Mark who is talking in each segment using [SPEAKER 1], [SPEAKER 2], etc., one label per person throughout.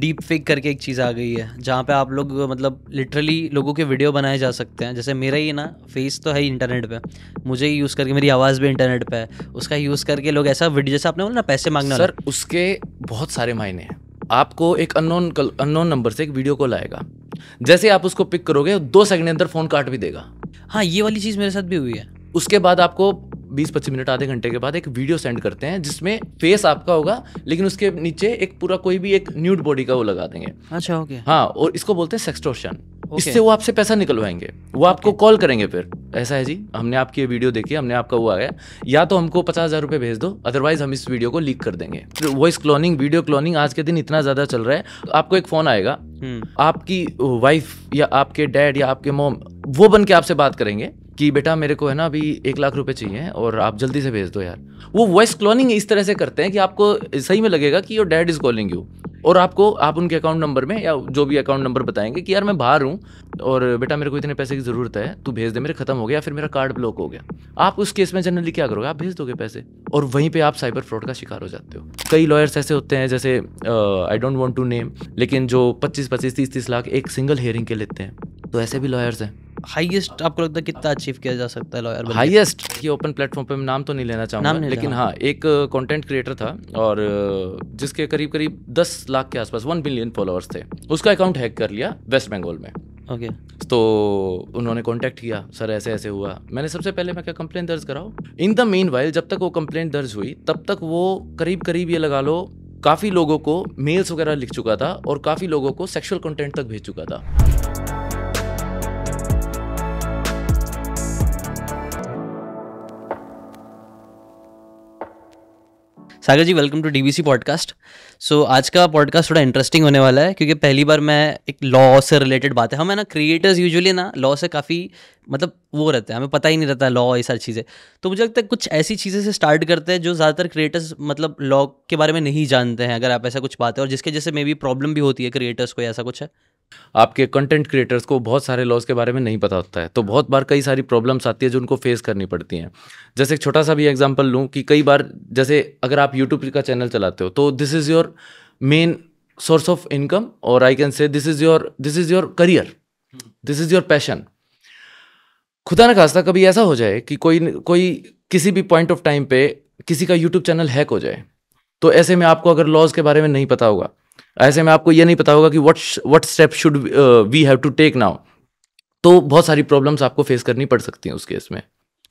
[SPEAKER 1] Deep fake करके एक चीज़ आ गई है जहाँ पे आप लोग मतलब लिटरली लोगों के वीडियो बनाए जा सकते हैं जैसे मेरा ही ना फेस तो है इंटरनेट पे मुझे ही यूज़ करके मेरी आवाज़ भी इंटरनेट पे है उसका
[SPEAKER 2] यूज़ करके लोग ऐसा वीडियो जैसे आपने बोला ना पैसे मांगना सर उसके बहुत सारे मायने हैं आपको एक अननोन अननोन नंबर से एक वीडियो कॉल आएगा जैसे आप उसको पिक करोगे दो सेकंड अंदर फ़ोन काट भी देगा हाँ ये वाली चीज़ मेरे साथ भी हुई है उसके बाद आपको बीस पच्चीस मिनट आधे घंटे के बाद एक वीडियो सेंड करते हैं जिसमें फेस आपका होगा लेकिन उसके नीचे एक पूरा कोई भी एक न्यूड बॉडी का वो लगा देंगे अच्छा ओके हाँ और इसको बोलते हैं सेक्सटोशन okay. इससे वो आपसे पैसा निकलवाएंगे वो आपको कॉल करेंगे फिर ऐसा है जी हमने आपकी वीडियो देखी हमने आपका वो आ गया या तो हमको पचास हज़ार रुपये भेज दो अदरवाइज हम इस वीडियो को लीक कर देंगे वॉइस क्लोनिंग वीडियो क्लोनिंग आज के दिन इतना ज़्यादा चल रहा है तो आपको एक फ़ोन आएगा हम्म। आपकी वाइफ या आपके डैड या आपके मोम वो बन के आपसे बात करेंगे कि बेटा मेरे को है ना अभी एक लाख रुपए चाहिए और आप जल्दी से भेज दो यार वो वॉइस क्लोनिंग इस तरह से करते हैं कि आपको सही में लगेगा कि your dad is calling you और आपको आप उनके अकाउंट नंबर में या जो भी अकाउंट नंबर बताएंगे कि यार मैं बाहर हूँ और बेटा मेरे को इतने पैसे की ज़रूरत है तू भेज दे मेरे खत्म हो गया फिर मेरा कार्ड ब्लॉक हो गया आप उस केस में जनरली क्या करोगे आप भेज दोगे पैसे और वहीं पर आप साइबर फ्रॉड का शिकार हो जाते हो कई लॉयर्स ऐसे होते हैं जैसे I don't want to name लेकिन जो पच्चीस पच्चीस तीस तीस लाख एक सिंगल हेयरिंग के लेते हैं तो ऐसे भी लॉयर्स हैं
[SPEAKER 1] हाईएस्ट आपको लगता है कितना अचीव किया जा सकता है लॉयर हाईएस्ट ये ओपन प्लेटफॉर्म पे मैं नाम तो नहीं लेना चाहूँगा लेकिन हाँ
[SPEAKER 2] एक कंटेंट क्रिएटर था और जिसके करीब करीब दस लाख के आसपास वन बिलियन फॉलोअर्स थे उसका अकाउंट हैक कर लिया वेस्ट बंगाल में ओके okay. तो उन्होंने कांटेक्ट किया सर ऐसे ऐसे हुआ मैंने सबसे पहले मैं क्या कंप्लेन दर्ज कराओ इन द मेन वाइल जब तक वो कंप्लेन दर्ज हुई तब तक वो करीब करीब ये लगा लो काफ़ी लोगों को मेल्स वगैरह लिख चुका था और काफ़ी लोगों को सेक्सुअल कंटेंट तक भेज चुका था
[SPEAKER 1] Sagar ji welcome to DBC podcast so आज का पॉडकास्ट थोड़ा इंटरेस्टिंग होने वाला है क्योंकि पहली बार मैं एक लॉ से रिलेटेड बात है हम है ना क्रिएटर्स यूजुअली ना लॉ से काफ़ी मतलब वो रहता है हमें पता ही नहीं रहता लॉ ये सारी चीज़ें तो मुझे लगता है कुछ ऐसी चीज़ें से स्टार्ट करते हैं जो ज़्यादातर क्रिएटर्स मतलब लॉ के बारे में नहीं जानते हैं अगर आप ऐसा कुछ बात है और जिसके जैसे मे बी प्रॉब्लम
[SPEAKER 2] भी होती है क्रिएटर्स को ऐसा कुछ है आपके कंटेंट क्रिएटर्स को बहुत सारे लॉज के बारे में नहीं पता होता है तो बहुत बार कई सारी प्रॉब्लम्स आती है जो उनको फेस करनी पड़ती हैं जैसे एक छोटा सा भी एग्जाम्पल लूँ कि कई बार जैसे अगर आप यूट्यूब का चैनल चलाते हो तो this is your main source of income और I can say this is your this is your career this is your passion खुदा न खास्ता कभी ऐसा हो जाए कि कोई कोई किसी भी पॉइंट ऑफ टाइम पे किसी का यूट्यूब चैनल हैक हो जाए तो ऐसे में आपको अगर लॉज के बारे में नहीं पता होगा ऐसे में आपको ये नहीं पता होगा कि what what step should we have to take now तो बहुत सारी प्रॉब्लम्स आपको फेस करनी पड़ सकती हैं उस केस में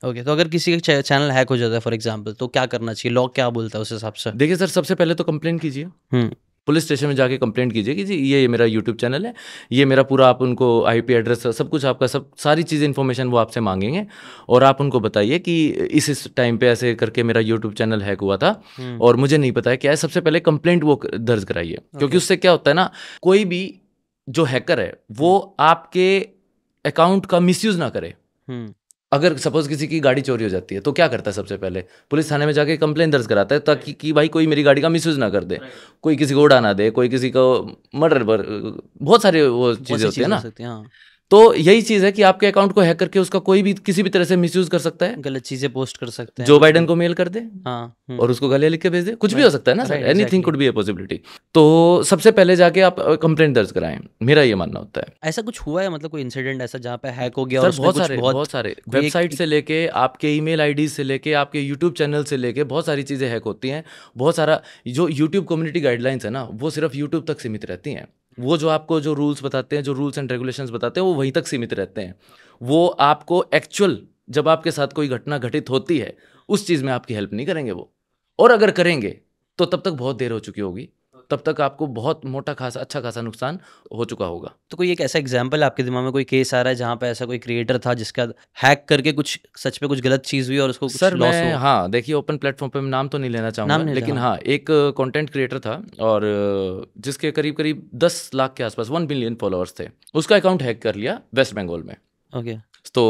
[SPEAKER 1] ओके okay, तो अगर किसी का चैनल हैक हो जाता है फॉर एग्जाम्पल तो क्या
[SPEAKER 2] करना चाहिए लॉ क्या बोलता है उस हिसाब से देखिए सर सबसे पहले तो कंप्लेन कीजिए हम्म। पुलिस स्टेशन में जाके कंप्लेंट कीजिए कि जी ये, ये मेरा यूट्यूब चैनल है ये मेरा पूरा आप उनको आईपी एड्रेस सब कुछ आपका सब सारी चीज़ इन्फॉर्मेशन वो आपसे मांगेंगे और आप उनको बताइए कि इस इस टाइम पे ऐसे करके मेरा यूट्यूब चैनल हैक हुआ था हम्म। और मुझे नहीं पता है क्या है सबसे पहले कंप्लेंट वो दर्ज कराइए क्योंकि उससे क्या होता है ना कोई भी जो हैकर है वो हम्म। आपके अकाउंट का मिसयूज़ ना करे हम्म। अगर सपोज किसी की गाड़ी चोरी हो जाती है तो क्या करता है सबसे पहले पुलिस थाने में जाके कंप्लेन दर्ज कराता है ताकि कि भाई कोई मेरी गाड़ी का मिसयूज ना कर दे कोई किसी को उड़ा ना दे कोई किसी को मर्डर पर बहुत सारे वो चीज़ें होती है ना तो यही चीज़ है कि आपके अकाउंट को हैक करके उसका कोई भी किसी भी तरह से मिसयूज कर सकता है गलत चीज़ें पोस्ट कर सकते हैं जो बाइडन को मेल कर दे हाँ हम्म। और उसको गले लिख के भेज दे कुछ भी हो सकता है ना sir anything could be a possibility तो सबसे पहले जाके आप कंप्लेंट दर्ज कराएं मेरा ये मानना होता है ऐसा कुछ हुआ है मतलब कोई इंसिडेंट ऐसा जहाँ पे हैक हो गया बहुत सारे बहुत सारे वेबसाइट से लेके आपके ई मेल से लेके आपके यूट्यूब चैनल से लेके बहुत सारी चीज़ें हैक होती हैं बहुत सारा जो यूट्यूब कम्युनिटी गाइडलाइंस है ना वो सिर्फ यूट्यूब तक सीमित रहती हैं वो जो आपको जो रूल्स बताते हैं जो रूल्स एंड रेगुलेशन बताते हैं वो वहीं तक सीमित रहते हैं वो आपको एक्चुअल जब आपके साथ कोई घटना घटित होती है उस चीज़ में आपकी हेल्प नहीं करेंगे वो और अगर करेंगे तो तब तक बहुत देर हो चुकी होगी तब तक आपको बहुत मोटा खासा अच्छा खासा नुकसान हो चुका होगा तो कोई एक ऐसा एग्जाम्पल आपके दिमाग में कोई केस आ रहा है जहाँ पे ऐसा कोई क्रिएटर था जिसका हैक करके कुछ सच पे कुछ गलत चीज़ हुई और उसको सर लॉस हाँ देखिए ओपन प्लेटफॉर्म पे नाम तो नहीं लेना चाहूँगा लेकिन हाँ एक कॉन्टेंट क्रिएटर था और जिसके करीब करीब दस लाख के आसपास वन बिलियन फॉलोअर्स थे उसका अकाउंट हैक कर लिया वेस्ट बंगाल में ओके okay. तो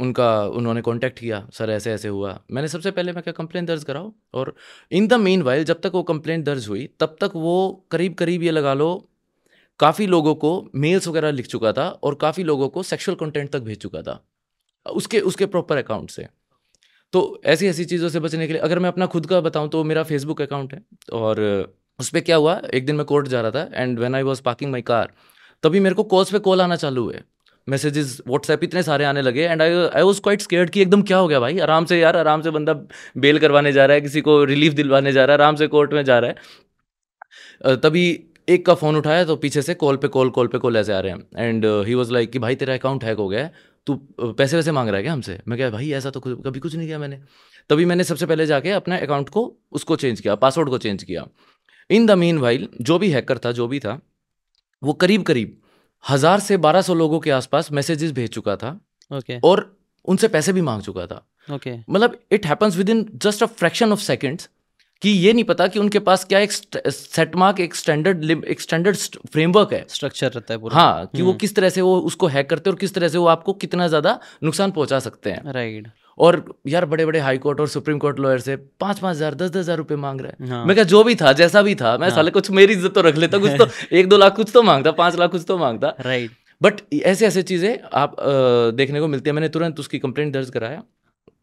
[SPEAKER 2] उनका उन्होंने कांटेक्ट किया सर ऐसे ऐसे हुआ मैंने सबसे पहले मैं क्या कंप्लेंट दर्ज कराओ और इन द मेन वाइल जब तक वो कंप्लेंट दर्ज हुई तब तक वो करीब करीब ये लगा लो काफ़ी लोगों को मेल्स वगैरह लिख चुका था और काफ़ी लोगों को सेक्शुअल कंटेंट तक भेज चुका था उसके उसके प्रॉपर अकाउंट से तो ऐसी ऐसी चीज़ों से बचने के लिए अगर मैं अपना खुद का बताऊँ तो मेरा फेसबुक अकाउंट है और उस पर क्या हुआ एक दिन मैं कोर्ट जा रहा था and when I was parking my car तभी मेरे को कॉल्स पे कॉल आना चालू हुए मैसेजेस व्हाट्सएप इतने सारे आने लगे and I I was quite scared कि एकदम क्या हो गया भाई आराम से यार आराम से बंदा बेल करवाने जा रहा है किसी को रिलीफ दिलवाने जा रहा है आराम से कोर्ट में जा रहा है तभी एक का फ़ोन उठाया तो पीछे से कॉल पे कॉल कॉल पे कॉल ऐसे आ रहे हैं एंड ही वॉज लाइक कि भाई तेरा अकाउंट हैक हो गया है तू पैसे वैसे मांग रहा है क्या हमसे मैं क्या भाई ऐसा तो कुछ, कभी कुछ नहीं किया मैंने तभी मैंने सबसे पहले जाके अपने अकाउंट को उसको चेंज किया पासवर्ड को चेंज किया इन द मीन वाइल जो भी हैकर था जो भी था वो करीब करीब हजार से बारह सौ लोगों के आसपास मैसेजेस भेज चुका था okay. और उनसे पैसे भी मांग चुका था okay. मतलब it happens with in just a fraction of seconds कि ये नहीं पता कि उनके पास क्या एक सेटमार्क एक स्टैंडर्ड एक स्टैंडर्ड फ्रेमवर्क है स्ट्रक्चर रहता है पूरा हाँ कि वो हम्म। किस तरह से वो उसको हैक करते हैं और किस तरह से वो आपको कितना ज्यादा नुकसान पहुंचा सकते हैं राइट right. और यार बड़े बड़े हाई कोर्ट और सुप्रीम कोर्ट लॉयर से पांच पांच हज़ार दस दस हज़ार रुपए मांग रहा है हाँ। मैं क्या जो भी था जैसा भी था मैं हाँ। साले कुछ मेरी इज्जत तो रख लेता कुछ तो एक दो लाख कुछ तो मांगता पांच लाख कुछ तो मांगता राइट बट ऐसे ऐसे चीज़ें आप आ, देखने को मिलती है मैंने तुरंत उसकी कंप्लेंट दर्ज कराया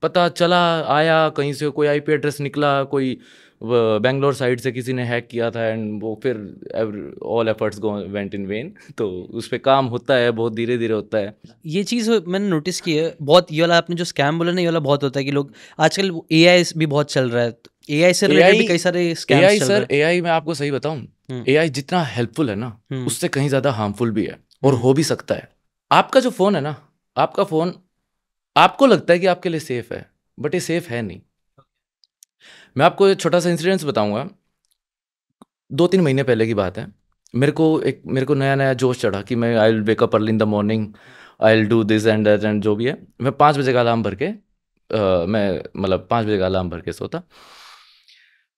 [SPEAKER 2] पता चला आया कहीं से कोई आईपी एड्रेस निकला कोई बेंगलोर साइड से किसी ने हैक किया था एंड वो फिर all efforts go went in vain तो उस पर काम होता है बहुत धीरे धीरे होता है ये चीज़ मैंने
[SPEAKER 1] नोटिस की है बहुत ये वाला आपने जो स्कैम बोला ना ये वाला बहुत होता है कि लोग आजकल ए भी बहुत चल रहा
[SPEAKER 2] है ए आई सर कई सारे ए आई सर आई मैं आपको सही बताऊं आई हम्म। जितना हेल्पफुल है ना हम्म। उससे कहीं ज्यादा हार्मफुल भी है और हम्म। हो भी सकता है आपका जो फोन है ना आपका फोन आपको लगता है कि आपके लिए सेफ है बट ये सेफ है नहीं मैं आपको एक छोटा सा इंसिडेंस बताऊँगा दो तीन महीने पहले की बात है मेरे को एक मेरे को नया नया जोश चढ़ा कि मैं I will wake up early in the morning I will do this and that and जो भी है मैं पाँच बजे का अलार्म भर के आ, मैं मतलब पाँच बजे का अलार्म भर के सोता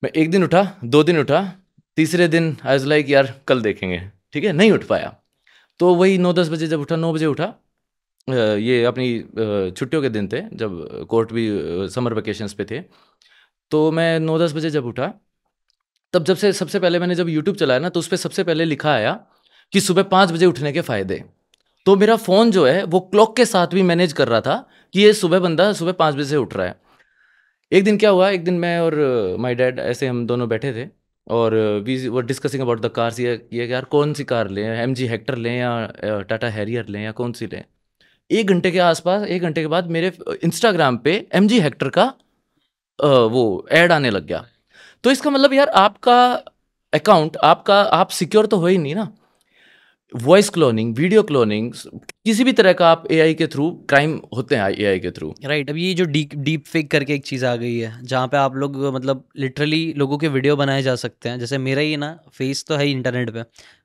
[SPEAKER 2] मैं एक दिन उठा दो दिन उठा तीसरे दिन आई लाइक यार कल देखेंगे ठीक है नहीं उठ पाया तो वही नौ दस बजे जब उठा नौ बजे उठा ये अपनी छुट्टियों के दिन थे जब कोर्ट भी समर वेकेशंस पे थे तो मैं नौ दस बजे जब उठा तब जब से सबसे पहले मैंने जब यूट्यूब चलाया ना तो उस पर सबसे पहले लिखा आया कि सुबह पाँच बजे उठने के फ़ायदे तो मेरा फ़ोन जो है वो क्लॉक के साथ भी मैनेज कर रहा था कि ये सुबह बंदा सुबह पाँच बजे से उठ रहा है एक दिन क्या हुआ एक दिन मैं और माय uh, डैड ऐसे हम दोनों बैठे थे और we were discussing about the cars ये ये यार कौन सी कार लें एम जी हेक्टर लें या टाटा हैरियर लें या कौन सी लें एक घंटे के आसपास एक घंटे के बाद मेरे इंस्टाग्राम uh, पे एम जी हेक्टर का वो एड आने लग गया तो इसका मतलब यार आपका अकाउंट आपका आप सिक्योर तो हो ही नहीं ना वॉइस क्लोनिंग वीडियो क्लोनिंग किसी भी तरह का आप एआई के थ्रू क्राइम होते हैं एआई के थ्रू राइट right, अब ये जो डीप डीप फेक करके एक चीज़ आ गई है जहाँ पे आप लोग
[SPEAKER 1] मतलब लिटरली लोगों के वीडियो बनाए जा सकते हैं जैसे मेरा ही ना फेस तो है ही इंटरनेट पे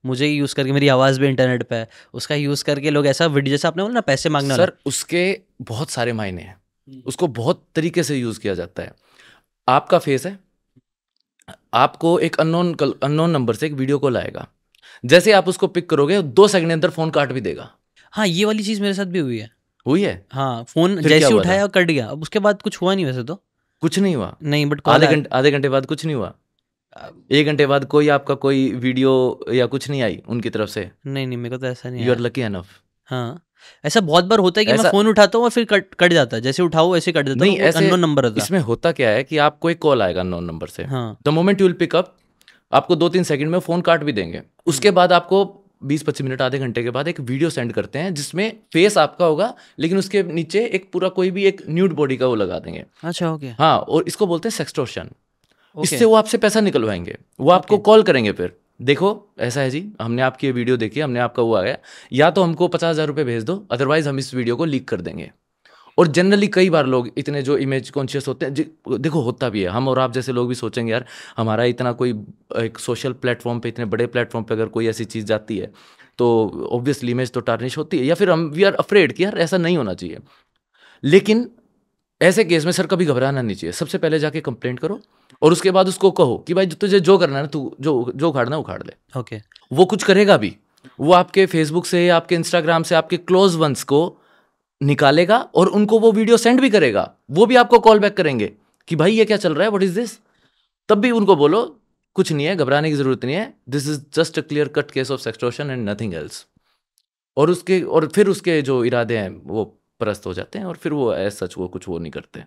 [SPEAKER 1] मुझे ही यूज़ करके मेरी आवाज़ भी इंटरनेट पे है उसका यूज़ करके लोग ऐसा वीडियो जैसे आपने बोला ना पैसे मांगना सर
[SPEAKER 2] उसके बहुत सारे मायने हैं हम्म। उसको बहुत तरीके से यूज़ किया जाता है आपका फेस है आपको एक अननोन अननोन नंबर से एक वीडियो कॉल आएगा जैसे आप उसको पिक करोगे दो सेकंड अंदर फोन काट भी देगा हाँ ये वाली चीज़ मेरे साथ भी हुई है हुई है
[SPEAKER 1] हाँ फोन जैसे उठाया कट गया अब उसके बाद कुछ हुआ नहीं वैसे तो
[SPEAKER 2] कुछ नहीं हुआ नहीं बट आधे घंटे आधे घंटे बाद कुछ नहीं हुआ एक घंटे बाद कोई आपका कोई वीडियो या कुछ नहीं आई उनकी तरफ से
[SPEAKER 1] नहीं नहीं मेरे को तो ऐसा नहीं यू आर
[SPEAKER 2] लकी एनफ हाँ
[SPEAKER 1] ऐसा बहुत बार होता है कि मैं फोन
[SPEAKER 2] उठाता हूँ और फिर कट कट जाता है जैसे उठाओ तो ऐसे कट देता नहीं ऐसे अननोन नंबर होता है इसमें होता क्या है कि आपको एक कॉल आएगा अननोन नंबर से the moment you will pick up आपको दो तीन सेकंड में फोन काट भी देंगे उसके हम्म। बाद आपको बीस पच्चीस मिनट आधे घंटे के बाद एक वीडियो सेंड करते हैं जिसमें फेस आपका होगा लेकिन उसके नीचे एक पूरा कोई भी एक न्यूड बॉडी का वो लगा देंगे अच्छा ओके हाँ और इसको बोलते हैं सेक्सटोशन इससे वो आपसे पैसा निकलवाएंगे वो आपको कॉल करेंगे फिर देखो ऐसा है जी हमने आपकी ये वीडियो देखी हमने आपका आ गया या तो हमको पचास हज़ार रुपये भेज दो अदरवाइज़ हम इस वीडियो को लीक कर देंगे और जनरली कई बार लोग इतने जो इमेज कॉन्शियस होते हैं देखो होता भी है हम और आप जैसे लोग भी सोचेंगे यार हमारा इतना कोई एक सोशल प्लेटफॉर्म पे इतने बड़े प्लेटफॉर्म पे अगर कोई ऐसी चीज़ जाती है तो ऑब्वियसली इमेज तो टार्निश होती है या फिर हम वी आर अफ्रेड कि यार ऐसा नहीं होना चाहिए लेकिन ऐसे केस में सर कभी घबराना नहीं चाहिए सबसे पहले जाके कंप्लेंट करो और उसके बाद उसको कहो कि भाई तुझे जो करना है तू जो जो उखाड़ना है उखाड़ ले ओके वो कुछ करेगा भी वो आपके फेसबुक से आपके इंस्टाग्राम से आपके क्लोज वंस को निकालेगा और उनको वो वीडियो सेंड भी करेगा वो भी आपको कॉल बैक करेंगे कि भाई ये क्या चल रहा है वट इज़ दिस तब भी उनको बोलो कुछ नहीं है घबराने की ज़रूरत नहीं है this is just a clear cut case of sextortion and nothing else और उसके और फिर उसके जो इरादे हैं वो परस्त हो जाते हैं और फिर वो एज सच वो कुछ वो नहीं करते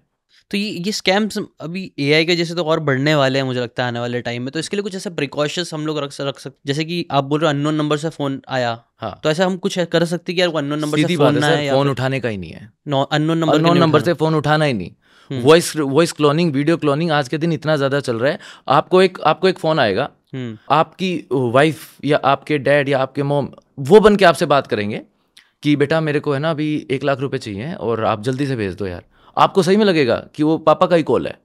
[SPEAKER 2] तो ये ये स्कैम्स अभी ए आई के जैसे
[SPEAKER 1] तो और बढ़ने वाले हैं मुझे लगता है आने वाले टाइम में तो इसके लिए कुछ ऐसे प्रिकॉशंस हम लोग रख रख सकते जैसे कि आप बोल रहे हो अननोन नंबर से फोन आया हाँ तो ऐसा हम कुछ कर सकते कि यार वो अननोन नंबर से फोन आया फोन
[SPEAKER 2] उठाने का ही नहीं है अननोन नंबर अननोन नंबर से फोन उठाना ही नहीं voice voice cloning video cloning आज के दिन इतना ज्यादा चल रहा है आपको एक आपको एक फोन आएगा हम्म। आपकी वाइफ या आपके डैड या आपके मोम वो बन के आपसे बात करेंगे कि बेटा मेरे को है ना अभी एक लाख रुपए चाहिए और आप जल्दी से भेज दो यार आपको सही में लगेगा कि वो पापा का ही कॉल है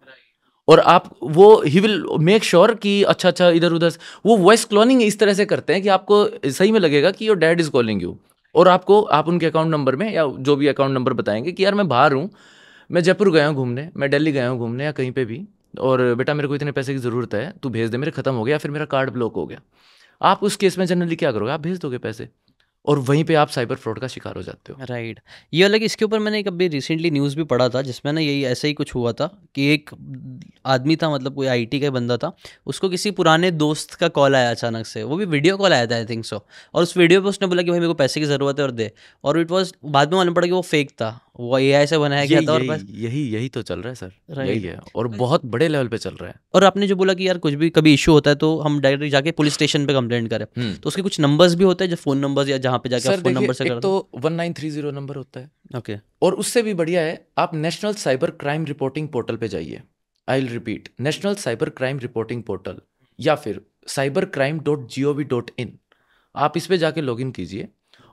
[SPEAKER 2] और आप वो ही विल मेक श्योर कि अच्छा अच्छा इधर उधर वो वॉइस क्लोनिंग इस तरह से करते हैं कि आपको सही में लगेगा कि your dad is calling you और आपको आप उनके अकाउंट नंबर में या जो भी अकाउंट नंबर बताएंगे कि यार मैं बाहर हूँ मैं जयपुर गया हूँ घूमने मैं दिल्ली गया हूँ घूमने या कहीं पे भी और बेटा मेरे को इतने पैसे की ज़रूरत है तू भेज दे मेरे ख़त्म हो गया फिर मेरा कार्ड ब्लॉक हो गया आप उस केस में जनरली क्या करोगे आप भेज दोगे पैसे और वहीं पे आप साइबर फ्रॉड का शिकार हो जाते हो राइट right. ये अलग इसके
[SPEAKER 1] ऊपर मैंने एक अभी रिसेंटली न्यूज़ भी पढ़ा था जिसमें ना यही ऐसा ही कुछ हुआ था कि एक आदमी था मतलब कोई आईटी का बंदा था उसको किसी पुराने दोस्त का कॉल आया अचानक से वो भी वीडियो कॉल आया था आई थिंक सो और उस वीडियो पर उसने बोला कि भाई मेरे को पैसे की ज़रूरत है और दे और इट वॉज बाद में मालूम पड़ा कि वो फेक था वो ए से बनाया गया था और बस
[SPEAKER 2] यही यही तो चल रहा है सर यही है और बहुत बड़े लेवल पे चल रहा है
[SPEAKER 1] और आपने जो बोला कि यार कुछ भी कभी इशू होता है तो हम डायरेक्ट जाके पुलिस स्टेशन पे कंप्लेन करें हम्म। तो उसके कुछ
[SPEAKER 2] नंबर्स भी होते हैं जो फोन नंबर्स या जहाँ पे जाके फोन नंबर से तो one nine three zero number होता है ओके और उससे भी बढ़िया है आप national cyber crime reporting portal पे जाइए I will repeat national cyber crime reporting portal या फिर cyber crime dot G O V dot in आप इस पर जाके लॉग इन कीजिए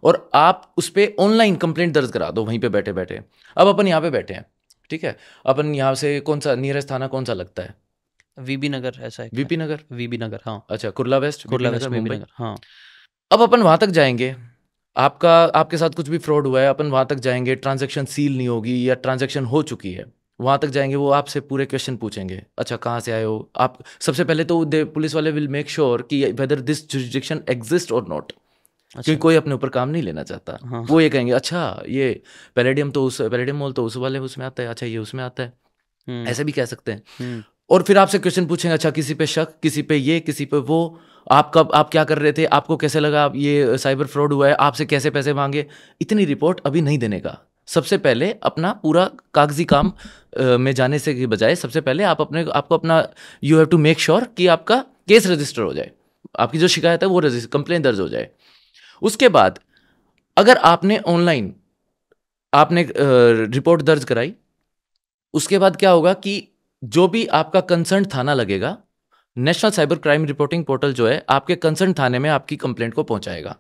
[SPEAKER 2] और आप उस पर ऑनलाइन कंप्लेंट दर्ज करा दो वहीं पे बैठे बैठे अब अपन यहाँ पे बैठे हैं ठीक है अपन यहाँ से कौन सा नियरेस्ट थाना कौन सा लगता है वीबी नगर ऐसा है वीपी नगर वीबी नगर हाँ अच्छा कुरला वेस्ट कुरला वेस्ट मुंबई नगर हाँ अब अपन वहाँ तक जाएंगे आपका आपके साथ कुछ भी फ्रॉड हुआ है अपन वहाँ तक जाएंगे ट्रांजेक्शन सील नहीं होगी या ट्रांजेक्शन हो चुकी है वहाँ तक जाएंगे वो आपसे पूरे क्वेश्चन पूछेंगे अच्छा कहाँ से आए हो आप सबसे पहले तो पुलिस वाले विल मेक श्योर कि वेदर दिस जुरिस्डिक्शन एग्जिस्ट और नॉट अच्छा। क्योंकि कोई अपने ऊपर काम नहीं लेना चाहता हाँ। वो ये कहेंगे अच्छा ये पैलेडियम तो उस पैलेडियम मॉल तो उस वाले उसमें आता है अच्छा ये उसमें आता है हम्म। ऐसे भी कह सकते हैं हम्म। और फिर आपसे क्वेश्चन पूछेंगे अच्छा किसी पे शक किसी पे ये किसी पे वो आप कब आप क्या कर रहे थे आपको कैसे लगा आप ये साइबर फ्रॉड हुआ है आपसे कैसे पैसे मांगे इतनी रिपोर्ट अभी नहीं देने का सबसे पहले अपना पूरा कागजी काम में जाने से बजाय सबसे पहले आप अपने आपको अपना you have to make sure कि आपका केस रजिस्टर हो जाए आपकी जो शिकायत है वो कंप्लेन दर्ज हो जाए उसके बाद अगर आपने ऑनलाइन आपने रिपोर्ट दर्ज कराई उसके बाद क्या होगा कि जो भी आपका कंसर्न थाना लगेगा national cyber crime reporting portal जो है आपके कंसर्न थाने में आपकी कंप्लेंट को पहुंचाएगा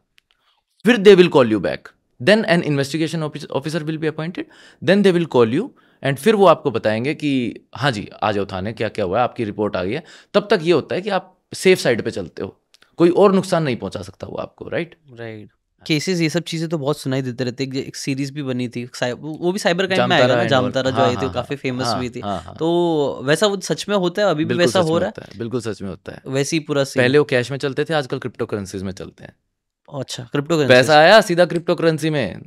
[SPEAKER 2] फिर they will call you back then an investigation officer will be appointed then they will call you and फिर वो आपको बताएंगे कि हाँ जी आ जाओ थाने क्या क्या हुआ है आपकी रिपोर्ट आ गई है तब तक ये होता है कि आप सेफ साइड पे चलते हो कोई और नुकसान नहीं पहुंचा सकता वो
[SPEAKER 1] आपको राइट राइट केसेस ये सब चीज़ें तो बहुत सुनाई देते रहते एक सीरीज भी बनी थी वो भी साइबर क्राइम में आएगा ना जामतारा जो आई थी हाँ, हाँ, काफ़ी फेमस हाँ। हुई थी तो वैसा वो सच में होता है अभी भी वैसा हो रहा
[SPEAKER 2] है बिल्कुल सच में होता है वैसे ही पूरा पहले वो कैश में चलते थे आजकल क्रिप्टो करेंसीज में चलते हैं अच्छा क्रिप्टो करेंसी पैसा आया सीधा क्रिप्टो करेंसी में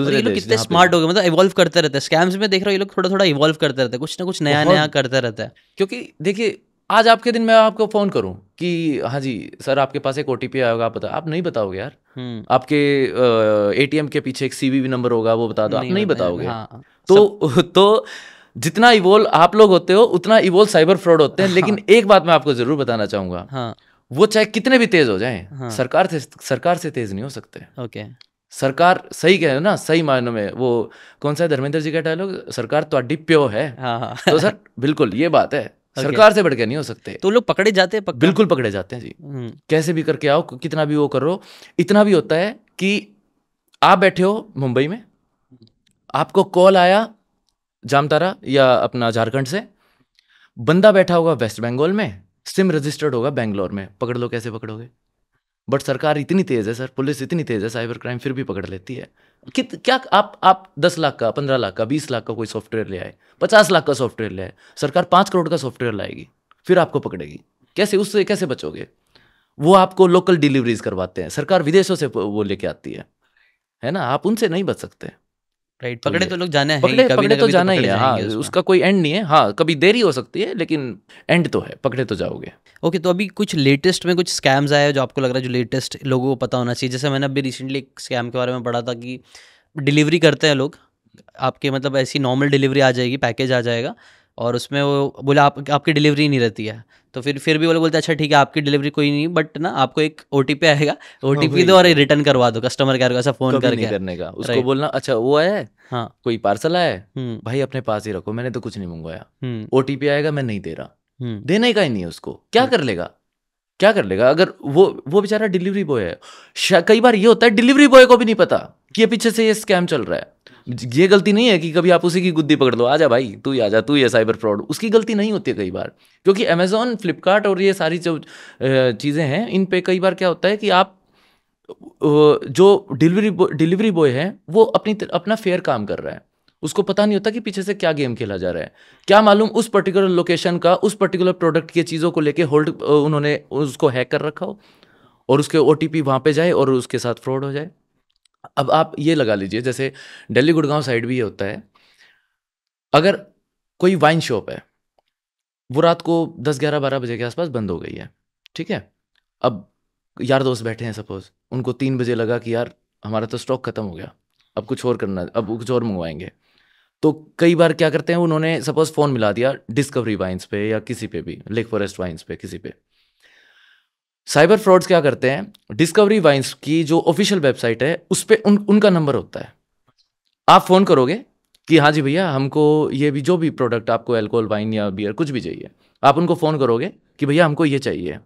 [SPEAKER 2] दूसरे ये लोग कितने स्मार्ट हो गए मतलब
[SPEAKER 1] इवॉल्व करते रहते हैं स्कैम्स में देख रहे हो ये लोग थोड़ा थोड़ा इवॉल्व करते रहते हैं कुछ ना कुछ नया नया करते रहते हैं क्योंकि
[SPEAKER 2] देखिए आज आपके दिन मैं आपको फ़ोन करूँ कि हाँ जी सर आपके पास एक ओ टी पी आएगा आप बता आप नहीं बताओगे यार हम्म। आपके ए टी एम के पीछे एक सी वी नंबर होगा वो बता दो आप नहीं बताओगे हाँ, तो सब... तो जितना इवोल्व आप लोग होते हो उतना इवोल्व साइबर फ्रॉड होते हैं हाँ। लेकिन एक बात मैं आपको ज़रूर बताना चाहूंगा हाँ। वो चाहे कितने भी तेज़ हो जाए हाँ। सरकार से सरकार से तेज़ नहीं हो सकते ओके सरकार सही कह रहे हो ना सही मायनों में वो कौन सा धर्मेंद्र जी का डायलॉग सरकार तो प्यो है तो सर बिल्कुल ये बात है okay. सरकार से बढ़ के नहीं हो सकते तो लोग पकड़े जाते हैं बिल्कुल पकड़े जाते हैं जी हम्म। कैसे भी करके आओ कितना भी वो करो इतना भी होता है कि आप बैठे हो मुंबई में आपको कॉल आया जामतारा या अपना झारखंड से बंदा बैठा होगा वेस्ट बंगाल में सिम रजिस्टर्ड होगा बेंगलोर में पकड़ लो कैसे पकड़ोगे बट सरकार इतनी तेज़ है सर पुलिस इतनी तेज़ है साइबर क्राइम फिर भी पकड़ लेती है कित क्या आप आप दस लाख का पंद्रह लाख का बीस लाख का कोई सॉफ्टवेयर ले आए पचास लाख का सॉफ्टवेयर ले आए सरकार पाँच करोड़ का सॉफ्टवेयर लाएगी फिर आपको पकड़ेगी कैसे उससे कैसे बचोगे वो आपको लोकल डिलीवरीज करवाते हैं सरकार विदेशों से वो लेके आती है है ना आप उनसे नहीं बच सकते
[SPEAKER 1] राइट तो पकड़े तो लोग जाना है पकड़े पकड़े तो जाना ही है हाँ उसका
[SPEAKER 2] कोई एंड नहीं है हाँ कभी देरी हो सकती है लेकिन एंड तो है पकड़े तो जाओगे
[SPEAKER 1] ओके तो अभी कुछ लेटेस्ट में कुछ स्कैम्स आए हैं जो आपको लग रहा है जो लेटेस्ट लोगों को पता होना चाहिए जैसे मैंने अभी रिसेंटली एक स्कैम के बारे में पढ़ा था कि डिलीवरी करते हैं लोग आपके मतलब ऐसी नॉर्मल डिलीवरी आ जाएगी पैकेज आ जाएगा और उसमें वो बोला आप आपकी डिलीवरी नहीं रहती है तो फिर फिर भी बोले बोलते अच्छा ठीक है आपकी डिलीवरी कोई नहीं बट ना आपको एक ओ आएगा ओ हाँ, दो और रिटर्न करवा दो कस्टमर केयर को ऐसा फोन करके करने का उसको
[SPEAKER 2] बोलना अच्छा वो आया है हाँ कोई पार्सल आया है हम्म। भाई अपने पास ही रखो मैंने तो कुछ नहीं मंगवाया ओ हम्म। आएगा मैं नहीं दे रहा हम्म। देने का ही नहीं है उसको क्या कर लेगा क्या कर लेगा अगर वो वो बेचारा डिलीवरी बॉय है कई बार ये होता है डिलीवरी बॉय को भी नहीं पता कि ये पीछे से ये स्कैम चल रहा है ये गलती नहीं है कि कभी आप उसी की गुद्दी पकड़ लो आजा भाई तू ही आजा तू ही है साइबर फ्रॉड उसकी गलती नहीं होती है कई बार क्योंकि अमेजोन फ्लिपकार्ट और ये सारी जो चीज़ें हैं इन पर कई बार क्या होता है कि आप जो डिलीवरी डिलीवरी बॉय है वो अपनी अपना फेयर काम कर रहा है उसको पता नहीं होता कि पीछे से क्या गेम खेला जा रहा है क्या मालूम उस पर्टिकुलर लोकेशन का उस पर्टिकुलर प्रोडक्ट की चीज़ों को लेके होल्ड उन्होंने उसको हैक कर रखा हो और उसके ओ टी पी वहाँ पर जाए और उसके साथ फ्रॉड हो जाए अब आप ये लगा लीजिए जैसे दिल्ली गुड़गांव साइड भी ये होता है अगर कोई वाइन शॉप है वो रात को दस ग्यारह बारह बजे के आसपास बंद हो गई है ठीक है अब यार दोस्त बैठे हैं सपोज उनको तीन बजे लगा कि यार हमारा तो स्टॉक खत्म हो गया अब कुछ और करना अब कुछ और मंगवाएंगे तो कई बार क्या करते हैं उन्होंने सपोज फ़ोन मिला दिया डिस्कवरी वाइन्स पे या किसी पे भी लेक फॉरेस्ट वाइन्स पे किसी पे साइबर फ्रॉड्स क्या करते हैं डिस्कवरी वाइन्स की जो ऑफिशियल वेबसाइट है उस पर उन उनका नंबर होता है आप फ़ोन करोगे कि हाँ जी भैया हमको ये भी जो भी प्रोडक्ट आपको एल्कोहल वाइन या बियर कुछ भी चाहिए आप उनको फ़ोन करोगे कि भैया हमको ये चाहिए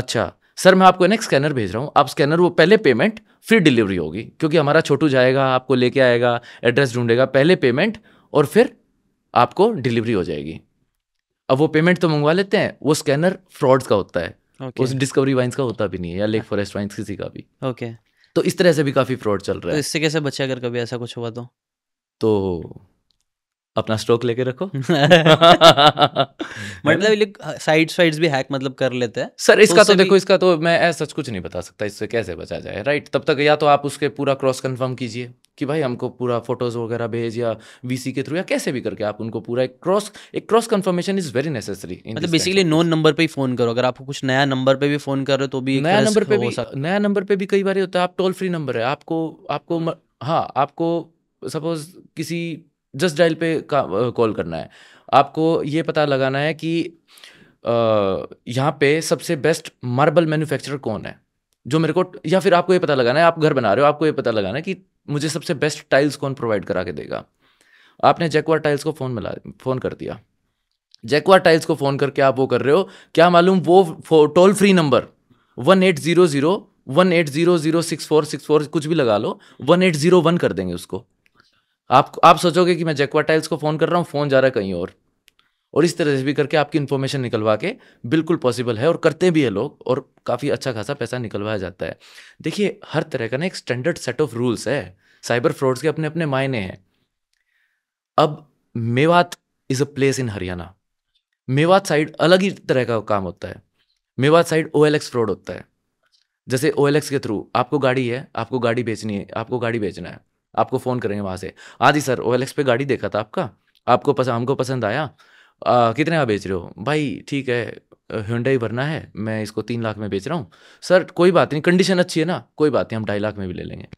[SPEAKER 2] अच्छा सर मैं आपको ना स्कैनर भेज रहा हूँ आप स्कैनर वो पहले पेमेंट फिर डिलीवरी होगी क्योंकि हमारा छोटू जाएगा आपको लेके आएगा एड्रेस ढूंढेगा पहले पेमेंट और फिर आपको डिलीवरी हो जाएगी अब वो पेमेंट तो मंगवा लेते हैं वो स्कैनर फ्रॉड्स का होता है okay. उस डिस्कवरी वाइन्स का होता भी नहीं है या लेक फॉरेस्ट वाइन्स किसी का भी ओके okay. तो इस तरह से भी काफ़ी फ्रॉड चल रहा है तो
[SPEAKER 1] इससे कैसे बचे अगर कभी ऐसा कुछ हुआ तो
[SPEAKER 2] तो अपना स्ट्रोक लेके रखो मतलब ये
[SPEAKER 1] साइड हाँ, साइड्स भी हैक मतलब कर लेते हैं सर इसका तो, तो देखो
[SPEAKER 2] इसका तो मैं ऐसा सच कुछ नहीं बता सकता इससे कैसे बचा जाए राइट तब तक या तो आप उसके पूरा क्रॉस कंफर्म कीजिए कि भाई हमको पूरा फोटोज़ वगैरह भेज या वीसी के थ्रू या कैसे भी करके आप उनको पूरा एक क्रॉस एक cross confirmation is very necessary मतलब बेसिकली नोन नंबर पे ही फोन करो अगर आपको कुछ नया नंबर पे भी फोन कर रहे हो तो भी नया नंबर पे भी नया नंबर पे भी कई बार होता है आप टोल फ्री नंबर है आपको आपको हाँ आपको सपोज किसी जस्ट डायल पे कॉल करना है आपको ये पता लगाना है कि यहाँ पे सबसे बेस्ट मार्बल मैन्युफैक्चरर कौन है जो मेरे को या फिर आपको ये पता लगाना है आप घर बना रहे हो आपको ये पता लगाना है कि मुझे सबसे बेस्ट टाइल्स कौन प्रोवाइड करा के देगा आपने जैकवा टाइल्स को फ़ोन मिला फ़ोन कर दिया जैकवा टाइल्स को फ़ोन करके आप वो कर रहे हो क्या मालूम वो toll free number one eight zero zero one eight zero zero six four six four कुछ भी लगा लो वन एट ज़ीरो वन कर देंगे उसको आप आप सोचोगे कि मैं टाइल्स को फ़ोन कर रहा हूँ फ़ोन जा रहा है कहीं और और इस तरह से भी करके आपकी इन्फॉर्मेशन निकलवा के बिल्कुल पॉसिबल है और करते भी है लोग और काफ़ी अच्छा खासा पैसा निकलवाया जाता है देखिए हर तरह का ना एक स्टैंडर्ड सेट ऑफ रूल्स है साइबर फ्रॉड्स के अपने अपने मायने हैं अब Mewat is a place in Haryana Mewat side अलग ही तरह का काम होता है मेवात साइड ओ फ्रॉड होता है जैसे ओ के थ्रू आपको गाड़ी है आपको गाड़ी बेचनी है आपको गाड़ी बेचना है आपको फ़ोन करेंगे वहाँ से हाँ जी सर ओ पे गाड़ी देखा था आपका आपको पसंद हमको पसंद आया आ, कितने का बेच रहे हो भाई ठीक है ही भरना है मैं इसको तीन लाख में बेच रहा हूँ सर कोई बात नहीं कंडीशन अच्छी है ना कोई बात नहीं हम ढाई लाख में भी ले लेंगे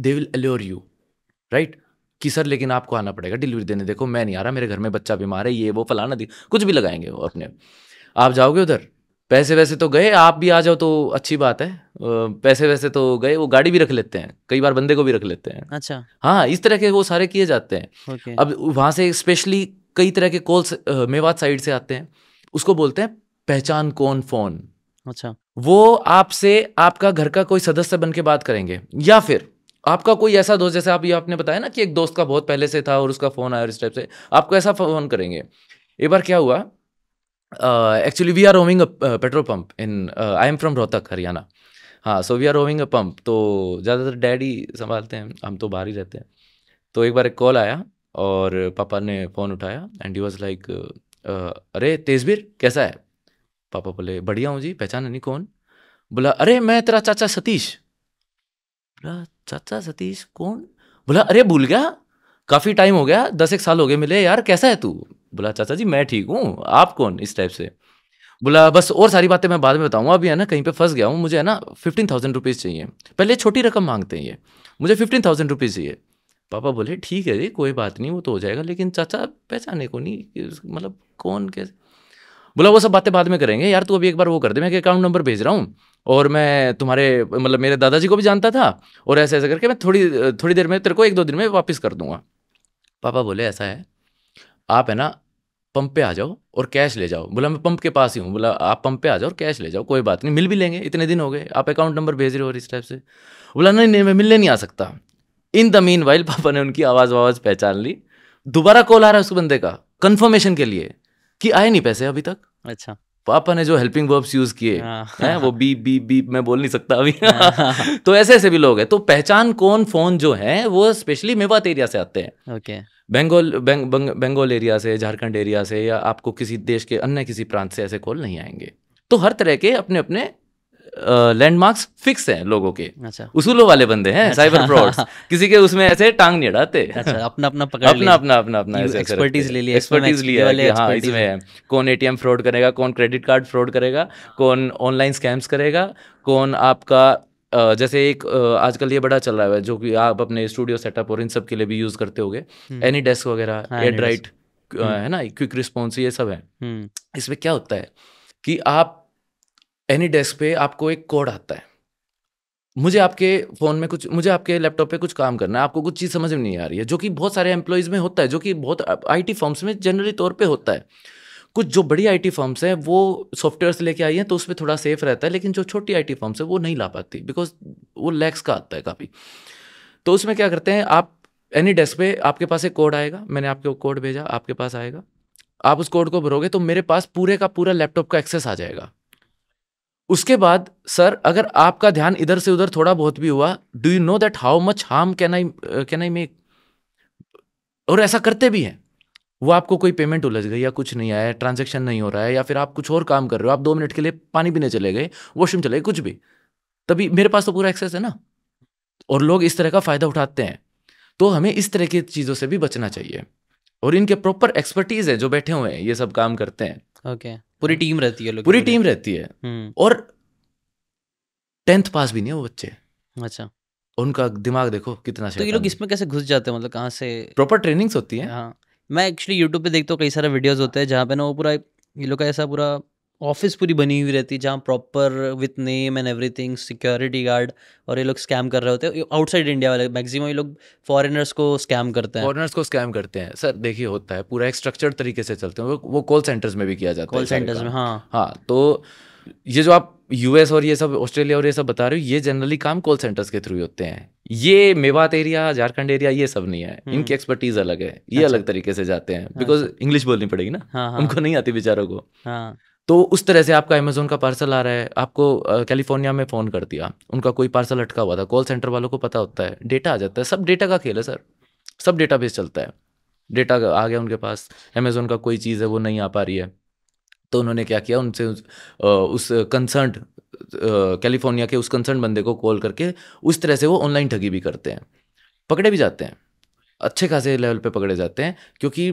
[SPEAKER 2] they will allure you right कि सर लेकिन आपको आना पड़ेगा डिलीवरी देने देखो मैं नहीं आ रहा मेरे घर में बच्चा बीमार है ये वो फलाना दी कुछ भी लगाएंगे वो अपने आप जाओगे उधर पैसे वैसे तो गए आप भी आ जाओ तो अच्छी बात है पैसे वैसे तो गए वो गाड़ी भी रख लेते हैं कई बार बंदे को भी रख लेते हैं अच्छा हाँ इस तरह के वो सारे किए जाते हैं अब वहां से स्पेशली कई तरह के कॉल्स मेवात साइड से आते हैं उसको बोलते हैं पहचान कौन फोन अच्छा वो आपसे आपका घर का कोई सदस्य बन के बात करेंगे या फिर आपका कोई ऐसा दोस्त जैसे आप ये आपने बताया ना कि एक दोस्त का बहुत पहले से था और उसका फोन आया और इस टाइप से आपको ऐसा फोन करेंगे एक बार क्या हुआ actually we are owing a petrol pump in I am from Rohtak Haryana हाँ so we are owing a pump तो ज़्यादातर डैडी संभालते हैं हम तो बाहर ही रहते हैं तो एक बार एक कॉल आया और पापा ने फ़ोन उठाया एंड ही वॉज लाइक अरे तेजबीर कैसा है पापा बोले बढ़िया हूँ जी पहचान नहीं कौन बोला अरे मैं तेरा चाचा सतीश बोला चाचा सतीश कौन बोला अरे भूल गया काफ़ी टाइम हो गया दस एक साल हो गए मिले यार कैसा है तू बोला चाचा जी मैं ठीक हूँ आप कौन इस टाइप से बोला बस और सारी बातें मैं बाद में बताऊँगा अभी है ना कहीं पे फंस गया हूँ मुझे है ना फिफ्टीन थाउजेंड रुपीज़ चाहिए पहले छोटी रकम मांगते हैं ये मुझे फिफ्टीन थाउजेंड रुपीज़ चाहिए पापा बोले ठीक है जी कोई बात नहीं वो तो हो जाएगा लेकिन चाचा पहचाने को नहीं मतलब कौन कैसे बोला वो सब बातें बाद में करेंगे यार तू अभी एक बार वो कर दे मैं अकाउंट नंबर भेज रहा हूँ और मैं तुम्हारे मतलब मेरे दादाजी को भी जानता था और ऐसे ऐसे करके मैं थोड़ी थोड़ी देर में तेरे को एक दो दिन में वापस कर दूंगा पापा बोले ऐसा है आप है ना पंप पे आ जाओ और कैश ले जाओ बोला मैं पंप के पास ही हूँ बोला आप पंप पे आ जाओ और कैश ले जाओ कोई बात नहीं मिल भी लेंगे इतने दिन हो गए आप अकाउंट नंबर भेज रहे हो इस टाइप से बोला नहीं नहीं मैं मिलने नहीं आ सकता इन द मीन वाइल पापा ने उनकी आवाज़ वावाज़ पहचान ली दोबारा कॉल आ रहा है उस बंदे का कन्फर्मेशन के लिए कि आए नहीं पैसे अभी तक अच्छा पापा ने जो हेल्पिंग वर्ब्स यूज किए हाँ। हैं वो बी बी बी मैं बोल नहीं सकता अभी हाँ। तो ऐसे ऐसे भी लोग हैं तो पहचान कौन फोन जो है वो स्पेशली मेवात एरिया से आते हैं okay okay. Bengal Bengal area से झारखंड एरिया से या आपको किसी देश के अन्य किसी प्रांत से ऐसे कॉल नहीं आएंगे तो हर तरह के अपने अपने लैंडमार्क्स फिक्स हैं लोगों के अच्छा उसूलों वाले बंदे हैं अच्छा। साइबर फ्रॉड्स किसी के उसमें ऐसे टांग नहीं अड़ाते अच्छा, अपना अपना पकड़ अपना अपना अपना अपना एक्सपर्टीज ले लिया एक्सपर्टीज लिया है हाँ इसमें है कौन एटीएम फ्रॉड करेगा कौन क्रेडिट कार्ड फ्रॉड करेगा कौन ऑनलाइन स्कैम्स करेगा कौन आपका जैसे एक आजकल ये बड़ा चल रहा है जो कि आप अपने स्टूडियो सेटअप और इन सब के लिए भी यूज़ करते होगे एनी हम्म। डेस्क वगैरह एड हाँ, राइट हम्म। है ना क्विक रिस्पॉन्स ये सब है हम्म। इसमें क्या होता है कि आप एनी डेस्क पे आपको एक कोड आता है मुझे आपके फ़ोन में कुछ मुझे आपके लैपटॉप पे कुछ काम करना है आपको कुछ चीज़ समझ में नहीं आ रही है जो कि बहुत सारे एम्प्लॉयज़ में होता है जो कि बहुत आईटी फॉर्म्स में जनरली तौर पे होता है कुछ जो बड़ी आईटी फर्म्स हैं वो सॉफ्टवेयर से लेके आई हैं तो उसमें थोड़ा सेफ रहता है लेकिन जो छोटी आईटी फर्म्स है वो नहीं ला पाती बिकॉज वो लैक्स का आता है काफ़ी तो उसमें क्या करते हैं आप एनी डेस्क पे आपके पास एक कोड आएगा मैंने आपके कोड भेजा आपके पास आएगा आप उस कोड को भरोगे तो मेरे पास पूरे का पूरा लैपटॉप का एक्सेस आ जाएगा उसके बाद सर अगर आपका ध्यान इधर से उधर थोड़ा बहुत भी हुआ do you know that how much harm can I can I make और ऐसा करते भी हैं वो आपको कोई पेमेंट उलझ गई या कुछ नहीं आया ट्रांजेक्शन नहीं हो रहा है या फिर आप कुछ और काम कर रहे हो आप दो मिनट के लिए पानी पीने चले गए वॉशरूम चले गए कुछ भी तभी मेरे पास तो पूरा एक्सेस है ना और लोग इस तरह का फ़ायदा उठाते हैं तो हमें इस तरह की चीज़ों से भी बचना चाहिए और इनके प्रॉपर एक्सपर्टीज़ है जो बैठे हुए हैं ये सब काम करते हैं
[SPEAKER 1] ओके okay. पूरी टीम रहती है लोग पूरी
[SPEAKER 2] टीम रहती है हम्म। हम्म। और टेंथ पास भी नहीं है वो बच्चे अच्छा उनका दिमाग देखो कितना तो ये लोग
[SPEAKER 1] इसमें कैसे घुस जाते हैं मतलब कहाँ से
[SPEAKER 2] प्रॉपर ट्रेनिंग्स होती है
[SPEAKER 1] हाँ मैं एक्चुअली यूट्यूब पे देखता हूँ कई सारे वीडियोज़ होते हैं जहाँ पे ना वो पूरा ये लोग का ऐसा पूरा ऑफिस पूरी बनी हुई रहती है जहाँ proper with name and everything security guard और ये लोग स्कैम कर रहे होते हैं आउटसाइड इंडिया वाले मैक्सिमम ये लोग फॉरेनर्स को स्कैम करते हैं फॉरेनर्स
[SPEAKER 2] को स्कैम करते हैं सर देखिए होता है पूरा एक स्ट्रक्चर तरीके से चलते हैं वो कॉल सेंटर्स में भी किया जाता है कॉल सेंटर्स में हाँ हाँ तो ये जो आप यूएस और ये सब ऑस्ट्रेलिया और ये सब बता रहे हो ये जनरली काम कॉल सेंटर्स के थ्रू होते हैं ये मेवात एरिया झारखंड एरिया ये सब नहीं है हम्म। इनकी एक्सपर्टीज अलग है ये अच्छा। अलग तरीके से जाते हैं बिकॉज अच्छा। इंग्लिश बोलनी पड़ेगी ना हाँ, हाँ, उनको नहीं आती बेचारों को हाँ, तो उस तरह से आपका अमेजोन का पार्सल आ रहा है आपको कैलिफोर्निया में फ़ोन कर दिया उनका कोई पार्सल अटका हुआ था कॉल सेंटर वालों को पता होता है डेटा आ जाता है सब डेटा का खेल है सर सब डेटा चलता है डेटा आ गया उनके पास अमेजोन का कोई चीज़ है वो नहीं आ पा रही है तो उन्होंने क्या किया उनसे उस, कंसर्न कैलिफोर्निया के उस कंसर्न बंदे को कॉल करके उस तरह से वो ऑनलाइन ठगी भी करते हैं पकड़े भी जाते हैं अच्छे खासे लेवल पे पकड़े जाते हैं क्योंकि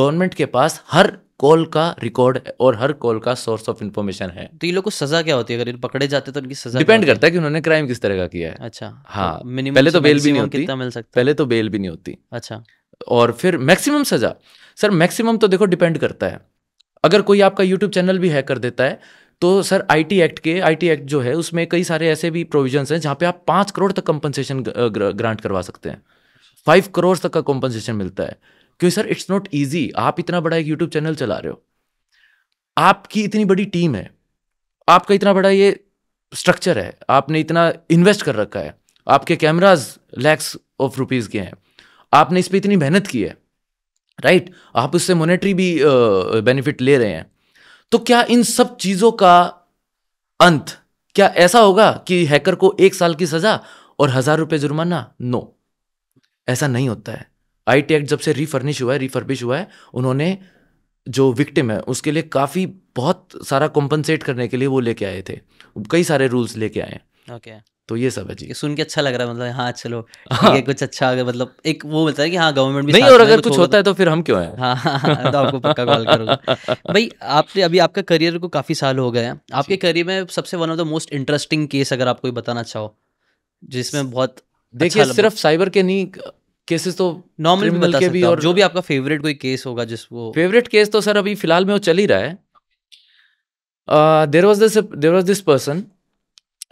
[SPEAKER 2] गवर्नमेंट के पास हर कॉल का रिकॉर्ड और हर कॉल का सोर्स ऑफ इन्फॉर्मेशन है
[SPEAKER 1] तो ये लोग को सजा क्या होती है अगर पकड़े जाते तो इनकी सजा डिपेंड
[SPEAKER 2] करता है कि उन्होंने क्राइम किस तरह का किया है अच्छा तो हाँ तो पहले तो बेल भी नहीं होती मिल सकता पहले तो बेल भी नहीं होती अच्छा और फिर मैक्सिमम सजा सर मैक्सिमम तो देखो डिपेंड करता है अगर कोई आपका यूट्यूब चैनल भी हैक कर देता है तो सर आईटी एक्ट के आईटी एक्ट जो है उसमें कई सारे ऐसे भी प्रोविजंस हैं जहाँ पे आप पाँच करोड़ तक कंपनसेशन ग्रांट करवा सकते हैं फाइव करोड़ तक का कंपनसेशन मिलता है क्योंकि सर इट्स नॉट ईजी आप इतना बड़ा एक यूट्यूब चैनल चला रहे हो आपकी इतनी बड़ी टीम है आपका इतना बड़ा ये स्ट्रक्चर है आपने इतना इन्वेस्ट कर रखा है आपके कैमराज लैक्स ऑफ रुपीज़ के हैं आपने इस पर इतनी मेहनत की है राइट right? आप उससे मोनेटरी भी बेनिफिट ले रहे हैं तो क्या इन सब चीज़ों का अंत क्या ऐसा होगा कि हैकर को एक साल की सज़ा और हज़ार रुपए जुर्माना नो ऐसा नहीं होता है आई टी एक्ट जब से रिफर्निश हुआ है रिफर्बिश हुआ है उन्होंने जो विक्टिम है उसके लिए काफ़ी बहुत सारा कॉम्पनसेट करने के लिए वो लेके आए थे कई सारे रूल्स लेके आए हैं okay. तो
[SPEAKER 1] ये सब है जी सुन के अच्छा लग रहा है मतलब हाँ चलो हाँ। ये कुछ अच्छा अगर मतलब एक वो बोलता है कि हाँ गवर्नमेंट भी नहीं और अगर कुछ, होता है तो फिर हम क्यों हैं हाँ, हाँ, हाँ तो आपको पक्का कॉल करूँगा भाई आपने अभी आपका करियर को काफ़ी साल हो गए हैं आपके करियर में सबसे one of the most interesting case अगर आपको बताना चाहो जिसमें बहुत देखिए अच्छा सिर्फ
[SPEAKER 2] साइबर के नहीं केसेस तो नॉर्मल भी बता भी और जो भी आपका फेवरेट कोई केस होगा जिस वो फेवरेट केस तो सर अभी फिलहाल में वो चल ही रहा है there was this there was this person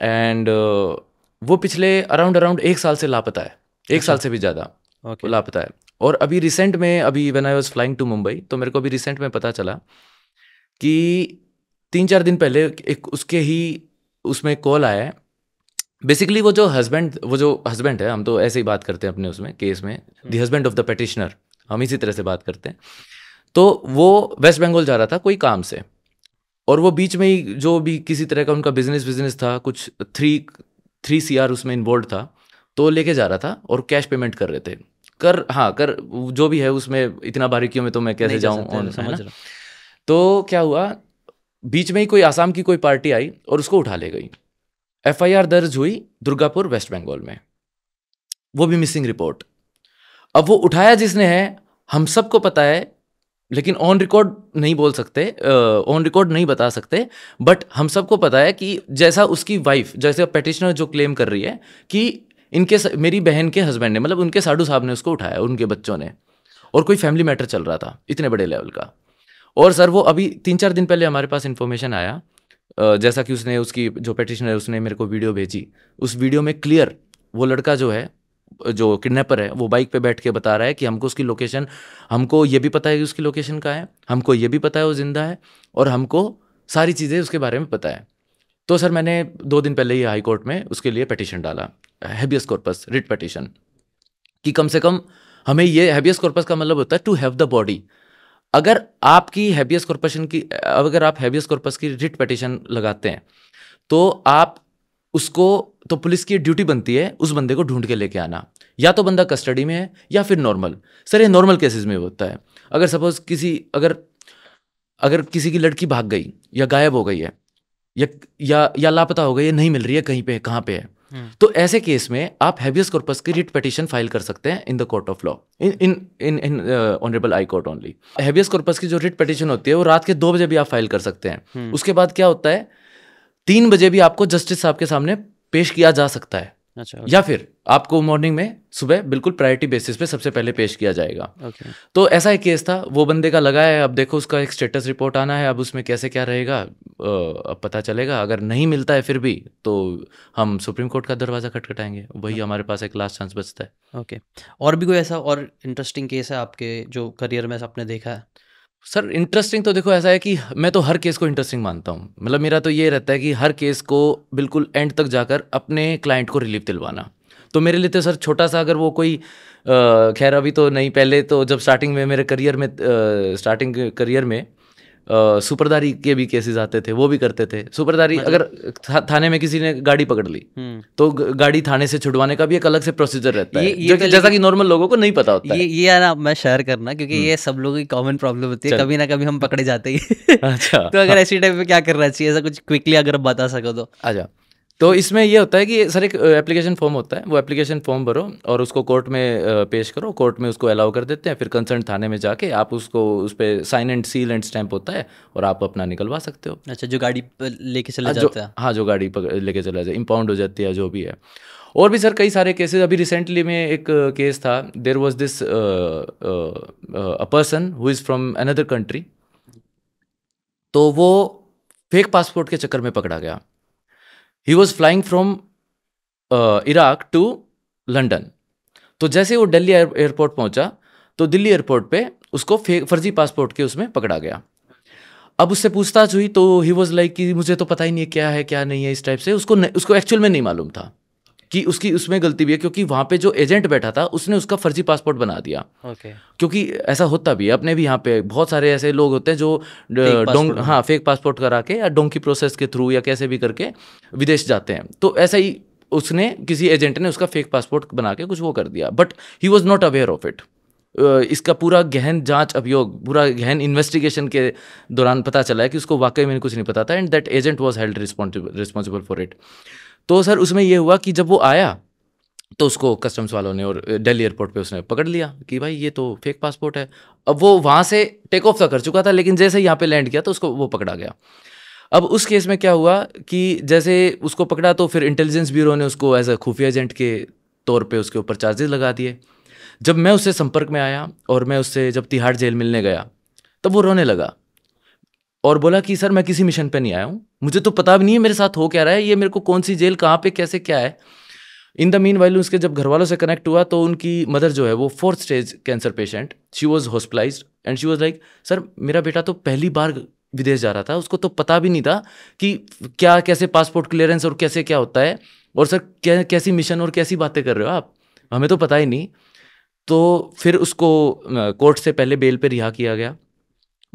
[SPEAKER 2] and uh, वो पिछले अराउंड अराउंड एक साल से लापता है एक अच्छा। साल से भी ज़्यादा okay. लापता है और अभी रिसेंट में अभी when I was flying to Mumbai तो मेरे को अभी रिसेंट में पता चला कि तीन चार दिन पहले एक उसके ही उसमें कॉल आया है बेसिकली वो जो हस्बैंड वो जो हस्बैंड है हम तो ऐसे ही बात करते हैं अपने उसमें केस में the husband of the petitioner हम इसी तरह से बात करते हैं तो वो वेस्ट बंगाल जा रहा था कोई काम से और वो बीच में ही जो भी किसी तरह का उनका बिजनेस बिजनेस था कुछ थ्री थ्री सी आर उसमें इन्वॉल्व था तो लेके जा रहा था और कैश पेमेंट कर रहे थे कर हाँ कर जो भी है उसमें इतना बारीकियों में तो मैं कैसे जाऊँ समझ रहा तो क्या हुआ बीच में ही कोई आसाम की कोई पार्टी आई और उसको उठा ले गई एफआईआर दर्ज हुई दुर्गापुर वेस्ट बंगाल में वो भी मिसिंग रिपोर्ट अब वो उठाया जिसने है हम सबको पता है लेकिन ऑन रिकॉर्ड नहीं बोल सकते ऑन uh, रिकॉर्ड नहीं बता सकते बट हम सबको पता है कि जैसा उसकी वाइफ जैसे पेटिशनर जो क्लेम कर रही है कि इनके मेरी बहन के हस्बैंड ने मतलब उनके साडू साहब ने उसको उठाया उनके बच्चों ने और कोई फैमिली मैटर चल रहा था इतने बड़े लेवल का और सर वो अभी तीन चार दिन पहले हमारे पास इन्फॉर्मेशन आया uh, जैसा कि उसने उसकी जो पेटिशनर उसने मेरे को वीडियो भेजी उस वीडियो में क्लियर वो लड़का जो है जो किडनैपर है वो बाइक पे बैठ के बता रहा है कि हमको उसकी लोकेशन हमको ये भी पता है कि उसकी लोकेशन कहाँ है हमको ये भी पता है वो ज़िंदा है और हमको सारी चीज़ें उसके बारे में पता है तो सर मैंने दो दिन पहले ही हाई कोर्ट में उसके लिए पटिशन डाला हैबियस कॉर्पस रिट पटिशन कि कम से कम हमें ये हैबियस कॉर्पस का मतलब होता है टू हैव द बॉडी अगर आपकी हैबियस कॉर्पोरेशन की अगर आप हैबियस कॉर्पस की रिट पटिशन लगाते हैं तो आप उसको तो पुलिस की ड्यूटी बनती है उस बंदे को ढूंढ के लेके आना या तो बंदा कस्टडी में है या फिर नॉर्मल सर ये नॉर्मल केसेस में होता है अगर सपोज किसी अगर अगर किसी की लड़की भाग गई या गायब हो गई है या या, या लापता हो गई है नहीं मिल रही है कहीं पे कहाँ पे है हम्म। तो ऐसे केस में आप हैबियस कॉर्पस की रिट पटिशन फाइल कर सकते हैं in the court of law in in in honourable high court only habeas corpus की जो रिट पटिशन होती है वो रात के दो बजे भी आप फाइल कर सकते हैं हम्म। उसके बाद क्या होता है तीन बजे भी आपको जस्टिस साहब के सामने पेश किया जा सकता है अच्छा, या फिर आपको मॉर्निंग में सुबह बिल्कुल प्रायोरिटी बेसिस पे सबसे पहले पेश किया जाएगा तो ऐसा एक केस था वो बंदे का लगा है अब देखो उसका एक स्टेटस रिपोर्ट आना है अब उसमें कैसे क्या रहेगा अब पता चलेगा अगर नहीं मिलता है फिर भी तो हम सुप्रीम कोर्ट का दरवाज़ा खटखटाएंगे वही हमारे पास एक लास्ट चांस बचता
[SPEAKER 1] है ओके और भी कोई ऐसा और इंटरेस्टिंग केस
[SPEAKER 2] है आपके जो करियर में आपने देखा है सर इंटरेस्टिंग तो देखो ऐसा है कि मैं तो हर केस को इंटरेस्टिंग मानता हूँ मतलब मेरा तो ये रहता है कि हर केस को बिल्कुल एंड तक जाकर अपने क्लाइंट को रिलीफ दिलवाना तो मेरे लिए तो सर छोटा सा अगर वो कोई खैर अभी तो नहीं पहले तो जब स्टार्टिंग में मेरे करियर में स्टार्टिंग करियर में सुपरदारी के भी केसेस आते थे वो भी करते थे सुपरदारी मतलब? अगर था, थाने में किसी ने गाड़ी पकड़ ली हम्म। तो गाड़ी थाने से छुड़वाने का भी एक अलग से प्रोसीजर रहता ये, है ये जो तो जैसा कि नॉर्मल लोगों को नहीं पता होता ये
[SPEAKER 1] ये ना मैं शेयर करना क्योंकि हम्म। ये सब लोगों की कॉमन प्रॉब्लम होती है कभी ना कभी हम पकड़े जाते ही
[SPEAKER 2] अच्छा तो अगर ऐसी
[SPEAKER 1] टाइप में क्या करना चाहिए ऐसा कुछ क्विकली अगर बता सको तो
[SPEAKER 2] अच्छा तो इसमें ये होता है कि सर एक एप्लीकेशन फॉर्म होता है वो एप्लीकेशन फॉर्म भरो और उसको कोर्ट में पेश करो कोर्ट में उसको अलाउ कर देते हैं फिर कंसर्न थाने में जाके आप उसको उस पर sign and seal and stamp होता है और आप अपना निकलवा सकते हो
[SPEAKER 1] अच्छा जो गाड़ी लेके चला हाँ, जाता है
[SPEAKER 2] हाँ जो गाड़ी लेके चला जाए इम्पाउंड हो जाती है जो भी है और भी सर कई सारे केसेज अभी रिसेंटली में एक केस था there was this a person who is from another country तो वो फेक पासपोर्ट के चक्कर में पकड़ा गया he was flying from Iraq to London तो जैसे वो दिल्ली एयरपोर्ट पहुंचा तो दिल्ली एयरपोर्ट पे उसको फर्जी पासपोर्ट के उसमें पकड़ा गया अब उससे पूछताछ हुई तो ही वॉज लाइक कि मुझे तो पता ही नहीं है क्या है क्या नहीं है इस टाइप से उसको न, उसको एक्चुअल में नहीं मालूम था कि उसकी उसमें गलती भी है क्योंकि वहां पे जो एजेंट बैठा था उसने उसका फर्जी पासपोर्ट बना दिया okay. क्योंकि ऐसा होता भी है अपने भी यहाँ पे बहुत सारे ऐसे लोग होते हैं जो डोंग हाँ फेक पासपोर्ट करा के या डोंकी प्रोसेस के थ्रू या कैसे भी करके विदेश जाते हैं तो ऐसा ही उसने किसी एजेंट ने उसका फेक पासपोर्ट बना के कुछ वो कर दिया but he was not aware of it इसका पूरा गहन जांच अभियोग पूरा गहन इन्वेस्टिगेशन के दौरान पता चला है कि उसको वाकई में कुछ नहीं पता था and that agent was held responsible for it तो सर उसमें यह हुआ कि जब वो आया तो उसको कस्टम्स वालों ने और दिल्ली एयरपोर्ट पे उसने पकड़ लिया कि भाई ये तो फेक पासपोर्ट है अब वो वहाँ से टेक ऑफ तो कर चुका था लेकिन जैसे यहाँ पे लैंड किया तो उसको वो पकड़ा गया अब उस केस में क्या हुआ कि जैसे उसको पकड़ा तो फिर इंटेलिजेंस ब्यूरो ने उसको एज अ खुफिया एजेंट के तौर पर उसके ऊपर चार्जेस लगा दिए जब मैं उससे संपर्क में आया और मैं उससे जब तिहाड़ जेल मिलने गया तब वो रोने लगा और बोला कि सर मैं किसी मिशन पे नहीं आया हूँ मुझे तो पता भी नहीं है मेरे साथ हो क्या रहा है ये मेरे को कौन सी जेल कहाँ पे कैसे क्या है इन द मीन वाइल उसके जब घर वालों से कनेक्ट हुआ तो उनकी मदर जो है वो fourth stage cancer patient she was hospitalize and she was like sir मेरा बेटा तो पहली बार विदेश जा रहा था उसको तो पता भी नहीं था कि क्या कैसे पासपोर्ट क्लियरेंस और कैसे क्या होता है और सर क्या कैसी मिशन और कैसी बातें कर रहे हो आप हमें तो पता ही नहीं तो फिर उसको कोर्ट से पहले बेल पर रिहा किया गया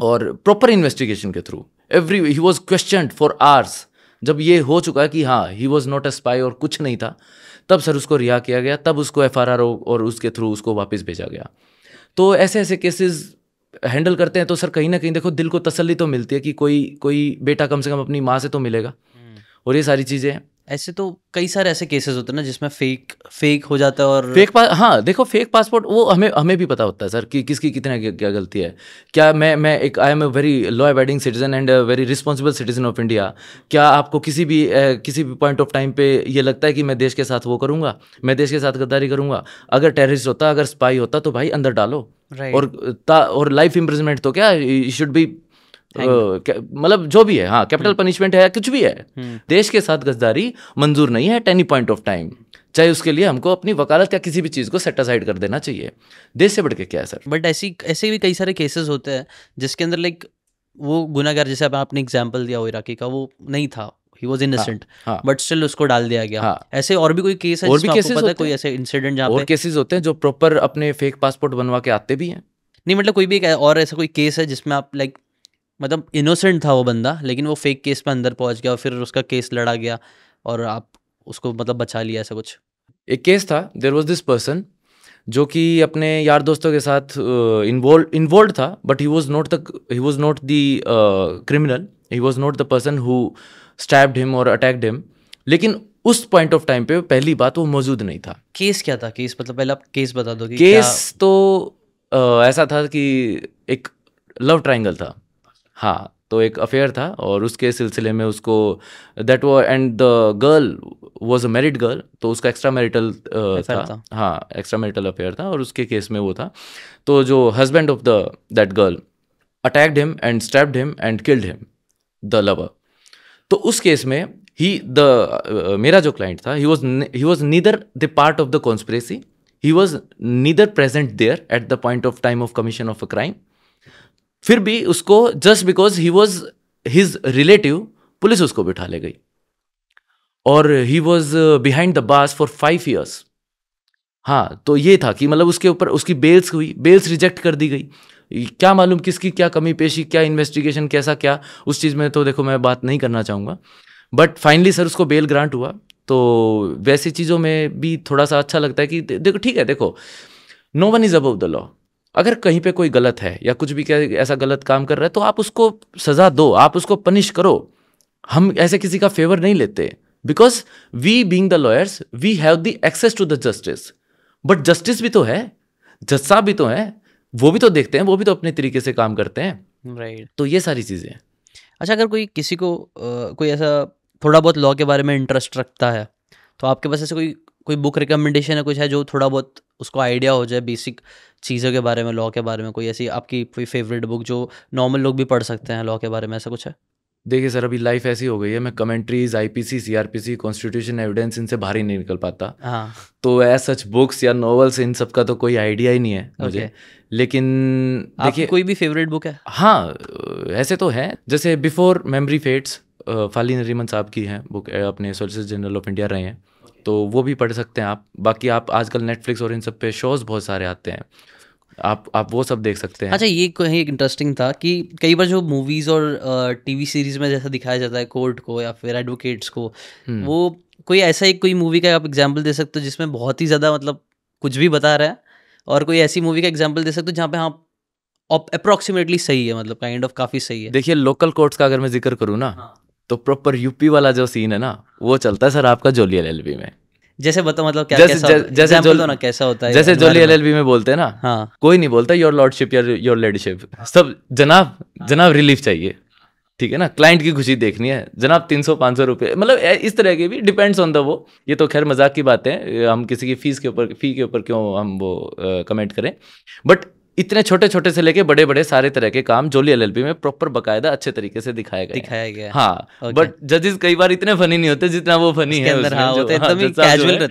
[SPEAKER 2] और प्रॉपर इन्वेस्टिगेशन के through every he was question for hours जब ये हो चुका है कि हाँ he was not a spy और कुछ नहीं था तब सर उसको रिहा किया गया तब उसको एफ आर आर ओ और उसके थ्रू उसको वापस भेजा गया तो ऐसे ऐसे केसेस हैंडल करते हैं तो सर कहीं ना कहीं देखो दिल को तसली तो मिलती है कि कोई कोई बेटा कम से कम अपनी माँ से तो मिलेगा हम्म। और ये सारी चीज़ें ऐसे तो कई सारे ऐसे केसेस होते हैं ना जिसमें फेक फेक हो जाता है और फेक पास हाँ देखो फेक पासपोर्ट वो हमें हमें भी पता होता है सर कि किसकी कितना क्या गलती है क्या मैं मैं एक I am a very law abiding citizen and very responsible citizen of India क्या आपको किसी भी ए, किसी भी पॉइंट ऑफ टाइम पे ये लगता है कि मैं देश के साथ वो करूँगा मैं देश के साथ गद्दारी करूँगा अगर टेररिस्ट होता अगर स्पाई होता तो भाई अंदर डालो और ता और लाइफ इम्प्रिजमेंट तो क्या शुड बी मतलब जो भी है हाँ कैपिटल पनिशमेंट हम्म. है कुछ भी है हम्म. देश के साथ गद्दारी मंजूर नहीं है at any point of time चाहे उसके लिए हमको अपनी वकालत या किसी भी चीज़ को सेट असाइड कर देना चाहिए देश से बढ़ के क्या है सर
[SPEAKER 1] बट ऐसी ऐसे भी कई सारे केसेस होते हैं जिसके अंदर लाइक वो गुनागार जैसे आपने एग्जाम्पल दिया वो इराकी का वो नहीं था he was innocent but still उसको डाल दिया गया हाँ. ऐसे और भी कोई केस है और भी केसेस पता है कोई ऐसे इंसिडेंट जहाँ और केसेस होते हैं जो प्रॉपर अपने फेक पासपोर्ट बनवा के आते भी हैं नहीं मतलब कोई भी एक और ऐसा कोई केस है जिसमें आप लाइक मतलब इनोसेंट था वो बंदा लेकिन वो फेक केस पर अंदर पहुंच गया और फिर उसका केस लड़ा गया और आप उसको मतलब बचा लिया ऐसा
[SPEAKER 2] कुछ एक केस था देर वॉज दिस पर्सन जो कि अपने यार दोस्तों के साथ इन्वॉल्व इन्वॉल्व था but he was not the he was not the criminal he was not the person who stabbed him और अटैक्ड हिम लेकिन उस पॉइंट ऑफ टाइम पे पहली बात वो मौजूद नहीं था केस
[SPEAKER 1] क्या था केस मतलब पहले आप
[SPEAKER 2] केस बता दो केस क्या... तो आ, ऐसा था कि एक लव ट्रायंगल था हाँ तो एक अफेयर था और उसके सिलसिले में उसको दैट वो and the girl was a married girl तो उसका एक्स्ट्रा मैरिटल था, था हाँ एक्स्ट्रा मैरिटल अफेयर था और उसके केस में वो था तो जो husband of the that girl attacked him and stabbed him and killed him the lover तो उस केस में ही द मेरा जो क्लाइंट था he was he was neither the part of the conspiracy he was neither present there at the point of time of commission of a crime फिर भी उसको just because he was his relative police उसको बिठा ले गई और he was behind the bars for five years हाँ तो ये था कि मतलब उसके ऊपर उसकी बेल्स हुई बेल्स रिजेक्ट कर दी गई क्या मालूम किसकी क्या कमी पेशी क्या इन्वेस्टिगेशन कैसा क्या उस चीज़ में तो देखो मैं बात नहीं करना चाहूँगा बट फाइनली सर उसको बेल ग्रांट हुआ तो वैसी चीज़ों में भी थोड़ा सा अच्छा लगता है कि देखो ठीक है देखो no one is above the law अगर कहीं पे कोई गलत है या कुछ भी ऐसा गलत काम कर रहा है तो आप उसको सज़ा दो आप उसको पनिश करो हम ऐसे किसी का फेवर नहीं लेते because we being the lawyers we have the access to the justice but justice भी तो है जज साहब भी तो हैं वो भी तो देखते हैं वो भी तो अपने तरीके से काम करते हैं राइट right. तो ये सारी चीज़ें अच्छा अगर कोई
[SPEAKER 1] किसी को आ, कोई ऐसा थोड़ा बहुत लॉ के बारे में इंटरेस्ट रखता है तो आपके पास ऐसे कोई कोई बुक रिकमेंडेशन है कुछ है जो थोड़ा बहुत उसको आइडिया हो जाए बेसिक चीज़ों के बारे में लॉ
[SPEAKER 2] के बारे में कोई ऐसी आपकी कोई फेवरेट बुक जो नॉर्मल लोग भी पढ़ सकते हैं लॉ के बारे में ऐसा कुछ है देखिए सर अभी लाइफ ऐसी हो गई है मैं commentaries IPC CrPC constitution evidence इनसे बाहर ही नहीं निकल पाता हाँ तो एज सच बुक्स या नॉवल्स इन सब का तो कोई आइडिया ही नहीं है मुझे लेकिन देखिए कोई भी फेवरेट बुक है हाँ ऐसे तो है जैसे before memory fades Fali Nariman साहब की हैं बुक अपने सोलिसिटर जनरल ऑफ इंडिया रहे हैं तो वो भी पढ़ सकते हैं आप बाकी आप आजकल नेटफ्लिक्स और इन सब पे शोज़ बहुत सारे आते हैं आप आप वो सब देख सकते हैं अच्छा
[SPEAKER 1] ये कहीं एक इंटरेस्टिंग था कि कई बार जो मूवीज़ और टीवी सीरीज़ में जैसा दिखाया जाता है कोर्ट को या फिर एडवोकेट्स को हम्म। वो कोई ऐसा एक कोई मूवी का आप एग्जाम्पल दे सकते हो जिसमें बहुत ही ज़्यादा मतलब कुछ भी बता रहा है और कोई ऐसी मूवी का एग्जाम्पल दे सकते हो जहाँ पे आप हाँ, अप्रोक्सीमेटली सही है मतलब काइंड kind ऑफ of काफ़ी सही है
[SPEAKER 2] देखिए लोकल कोर्ट्स का अगर मैं जिक्र करूँ ना हाँ. तो प्रॉपर यूपी वाला जो सीन है ना वो चलता है सर आपका जोली एल में
[SPEAKER 1] जैसे बताओ मतलब क्या जैसे कैसा जैसे, जैसे जो, ना कैसा होता है जैसे जोली एल
[SPEAKER 2] में बोलते हैं ना हाँ कोई नहीं बोलता योर लॉर्डशिप या योर लेडीशिप सब जनाब जनाब रिलीफ चाहिए ठीक है ना क्लाइंट की खुशी देखनी है जनाब तीन सौ पाँच सौ रुपये मतलब इस तरह के भी डिपेंड्स ऑन द वो ये तो खैर मजाक की बातें हम किसी की फीस के ऊपर फी के ऊपर क्यों हम वो कमेंट करें बट इतने छोटे छोटे से लेके बड़े बड़े सारे तरह के काम जोली एल में प्रॉपर बकायदा अच्छे तरीके से दिखाया गया दिखाया गया हाँ बट जजेस कई बार इतने फनी नहीं होते जितना वो फनी है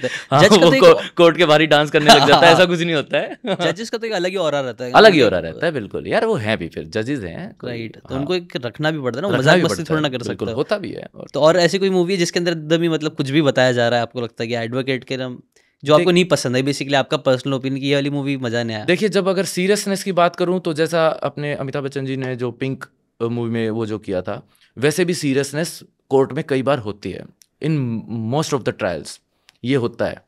[SPEAKER 2] कोर्ट के बाहर डांस करने लग जाता है ऐसा कुछ नहीं होता है जजेस
[SPEAKER 1] का तो एक अलग ही और रहता है अलग ही और रहता है बिल्कुल यार वो है भी फिर जजेस है राइट तो हाँ। उनको एक रखना भी पड़ता है ना मजाक मस्ती थोड़ा ना कर सकते होता भी है तो और ऐसी कोई मूवी है जिसके अंदर एकदम ही मतलब कुछ भी बताया जा रहा है आपको लगता है कि एडवोकेट
[SPEAKER 2] के नाम जो आपको नहीं पसंद है बेसिकली आपका पर्सनल ओपिनियन की ये वाली मूवी मजा नहीं आया देखिए जब अगर सीरियसनेस की बात करूँ तो जैसा अपने अमिताभ बच्चन जी ने जो पिंक मूवी में वो जो किया था वैसे भी सीरियसनेस कोर्ट में कई बार होती है in most of the trials ये होता है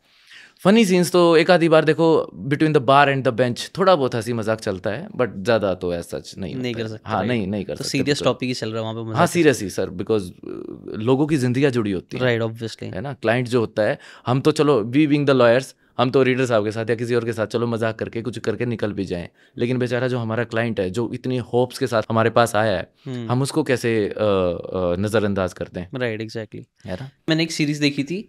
[SPEAKER 2] फनी सीन्स तो एक आधी बार देखो between the bar and the bench थोड़ा बहुत हंसी मजाक चलता है बट ज्यादा तो ऐसा सच हाँ, नहीं नहीं कर तो सकते हाँ नहीं नहीं कर सकते सीरियस टॉपिक ही चल रहा है वहाँ पे हाँ सीरियस ही सर बिकॉज uh, लोगों की जिंदगी जुड़ी होती है राइट ऑब्वियसली है ना क्लाइंट जो होता है हम तो चलो वी बिंग द लॉयर्स हम तो रीडर साहब के साथ या किसी और के साथ चलो मजाक करके कुछ करके निकल भी जाएं लेकिन बेचारा जो हमारा क्लाइंट है जो इतनी होप्स के साथ हमारे पास आया है हम्म। हम उसको कैसे नज़रअंदाज करते हैं राइट एग्जैक्टली मैंने एक सीरीज़ देखी थी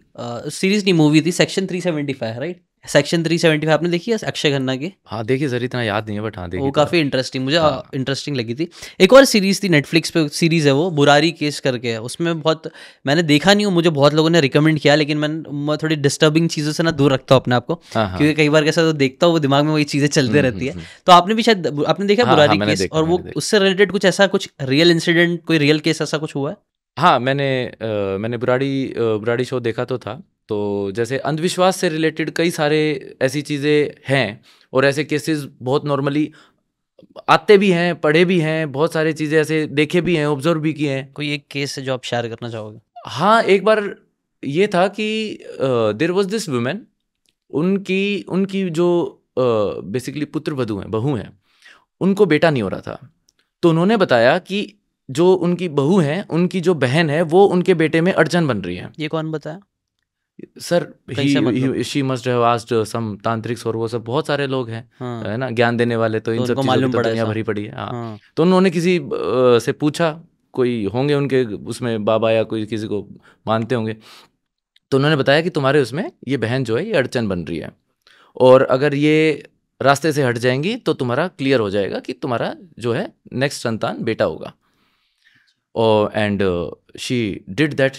[SPEAKER 2] सीरीज़ नहीं मूवी थी
[SPEAKER 1] section three right section three seventy five आपने देखी है अक्षय खन्ना की हाँ देखिए सर इतना याद नहीं है बट हाँ देखिए वो तो काफ़ी इंटरेस्टिंग मुझे इंटरेस्टिंग हाँ। लगी थी एक और सीरीज़ थी नेटफ्लिक्स पे सीरीज़ है वो बुरारी केस करके उसमें बहुत मैंने देखा नहीं हूँ मुझे बहुत लोगों ने रिकमेंड किया लेकिन मैं थोड़ी डिस्टर्बिंग चीज़ों से ना दूर रखता हूँ अपने आपको हाँ, हाँ। क्योंकि कई बार कैसा तो देखता हूँ वो दिमाग में वही चीज़ें चलते हम्म, रहती हम्म, है हम्म। तो आपने भी शायद आपने देखा हाँ, बुरारी केस और वो उससे रिलेटेड कुछ ऐसा कुछ रियल इंसिडेंट कोई रियल केस ऐसा कुछ हुआ
[SPEAKER 2] है हाँ मैंने मैंने बुराड़ी बुराड़ी शो देखा तो था तो जैसे अंधविश्वास से रिलेटेड कई सारे ऐसी चीज़ें हैं और ऐसे केसेस बहुत नॉर्मली आते भी हैं पढ़े भी हैं बहुत सारे चीज़ें ऐसे देखे भी हैं ऑब्जर्व भी किए हैं कोई एक केस है जो आप शेयर करना चाहोगे हाँ एक बार ये था कि देर वॉज दिस वुमेन उनकी उनकी जो बेसिकली uh, पुत्र वधु हैं बहू हैं उनको बेटा नहीं हो रहा था तो उन्होंने बताया कि जो उनकी बहू हैं उनकी जो बहन है वो उनके बेटे में अड़चन बन रही है
[SPEAKER 1] ये कौन बताया sir
[SPEAKER 2] she must have asked some tantriks और वो सब बहुत सारे लोग हैं हाँ। है ना ज्ञान देने वाले तो, तो इन सब मालूम तो दुनिया भरी पड़ी है हाँ। हाँ। तो उन्होंने किसी से पूछा कोई होंगे उनके उसमें बाबा या कोई किसी को मानते होंगे तो उन्होंने बताया कि तुम्हारे उसमें ये बहन जो है ये अड़चन बन रही है और अगर ये रास्ते से हट जाएंगी तो तुम्हारा क्लियर हो जाएगा कि तुम्हारा जो है नेक्स्ट संतान बेटा होगा और and she did that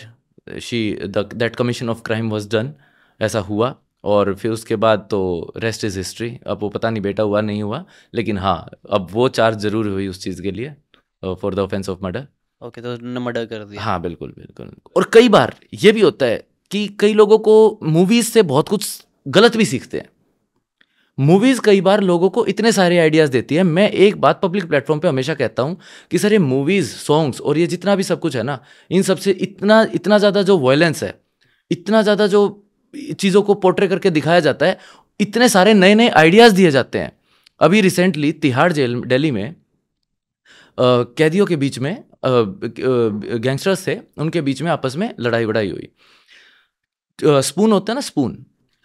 [SPEAKER 2] she that commission of crime was done ऐसा हुआ और फिर उसके बाद तो रेस्ट इज़ हिस्ट्री अब वो पता नहीं बेटा हुआ नहीं हुआ लेकिन हाँ अब वो चार्ज ज़रूर हुई उस चीज़ के लिए for the offence of murder
[SPEAKER 1] okay तो मर्डर
[SPEAKER 2] कर दिया हाँ बिल्कुल बिल्कुल और कई बार ये भी होता है कि कई लोगों को मूवीज़ से बहुत कुछ गलत भी सीखते हैं मूवीज़ कई बार लोगों को इतने सारे आइडियाज़ देती है मैं एक बात पब्लिक प्लेटफॉर्म पे हमेशा कहता हूँ कि सर ये मूवीज़ सॉन्ग्स और ये जितना भी सब कुछ है ना इन सबसे इतना इतना ज़्यादा जो वायलेंस है इतना ज़्यादा जो चीज़ों को पोर्ट्रे करके दिखाया जाता है इतने सारे नए नए आइडियाज़ दिए जाते हैं अभी रिसेंटली तिहाड़ जेल दिल्ली में कैदियों के बीच में गैंगस्टर्स थे उनके बीच में आपस में लड़ाई वड़ाई हुई स्पून होता है ना स्पून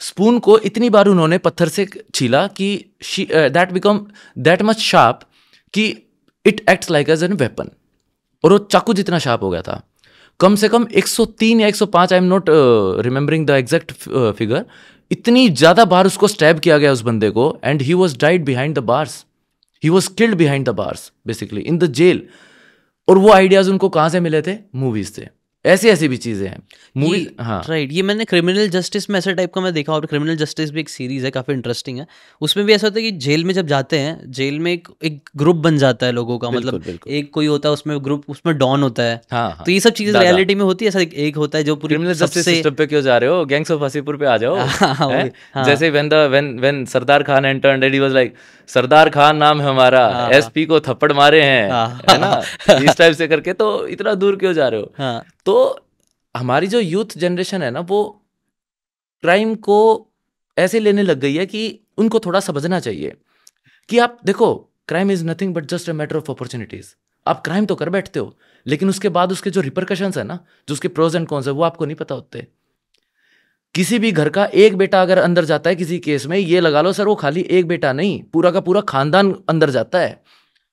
[SPEAKER 2] स्पून को इतनी बार उन्होंने पत्थर से छीला कि that become that much sharp कि it acts like as an weapon और वो चाकू जितना शार्प हो गया था कम से कम 103 या 105 I am not remembering the exact figure इतनी ज़्यादा बार उसको स्टैब किया गया उस बंदे को and he was died behind the bars he was killed behind the bars basically in the jail और वो आइडियाज़ उनको कहाँ से मिले थे मूवीज़ से ऐसी ऐसी भी चीज़ें हैं मूवी हाँ
[SPEAKER 1] राइट ये मैंने क्रिमिनल जस्टिस में ऐसा टाइप का मैं देखा और क्रिमिनल जस्टिस भी एक सीरीज़ है काफ़ी इंटरेस्टिंग है उसमें भी ऐसा होता है कि जेल में जब जाते हैं जेल में एक एक ग्रुप बन जाता है लोगों का मतलब बिल्कुल, मतलब बिल्कुल. एक कोई होता है उसमें ग्रुप उसमें डॉन होता है हाँ, हाँ, तो ये सब चीज़ें रियलिटी
[SPEAKER 2] में होती है ऐसा एक होता है जो पूरी क्रिमिनल जस्टिस सिस्टम पे क्यों जा रहे हो गैंग्स ऑफ हसीपुर पे आ जाओ हाँ, हाँ, हाँ। जैसे when the when Sardar Khan enter and was like Sardar Khan नाम है हमारा एसपी को थप्पड़ मारे हैं है ना इस टाइप से करके तो इतना दूर क्यों जा रहे हो तो हमारी जो यूथ जनरेशन है ना वो क्राइम को ऐसे लेने लग गई है कि उनको थोड़ा समझना चाहिए कि आप देखो crime is nothing but just a matter of opportunities आप क्राइम तो कर बैठते हो लेकिन उसके बाद उसके जो रिपरकशन है ना जो उसके प्रोज एंड कॉन्स है वो आपको नहीं पता होते किसी भी घर का एक बेटा अगर अंदर जाता है किसी केस में ये लगा लो सर वो खाली एक बेटा नहीं पूरा का पूरा खानदान अंदर जाता है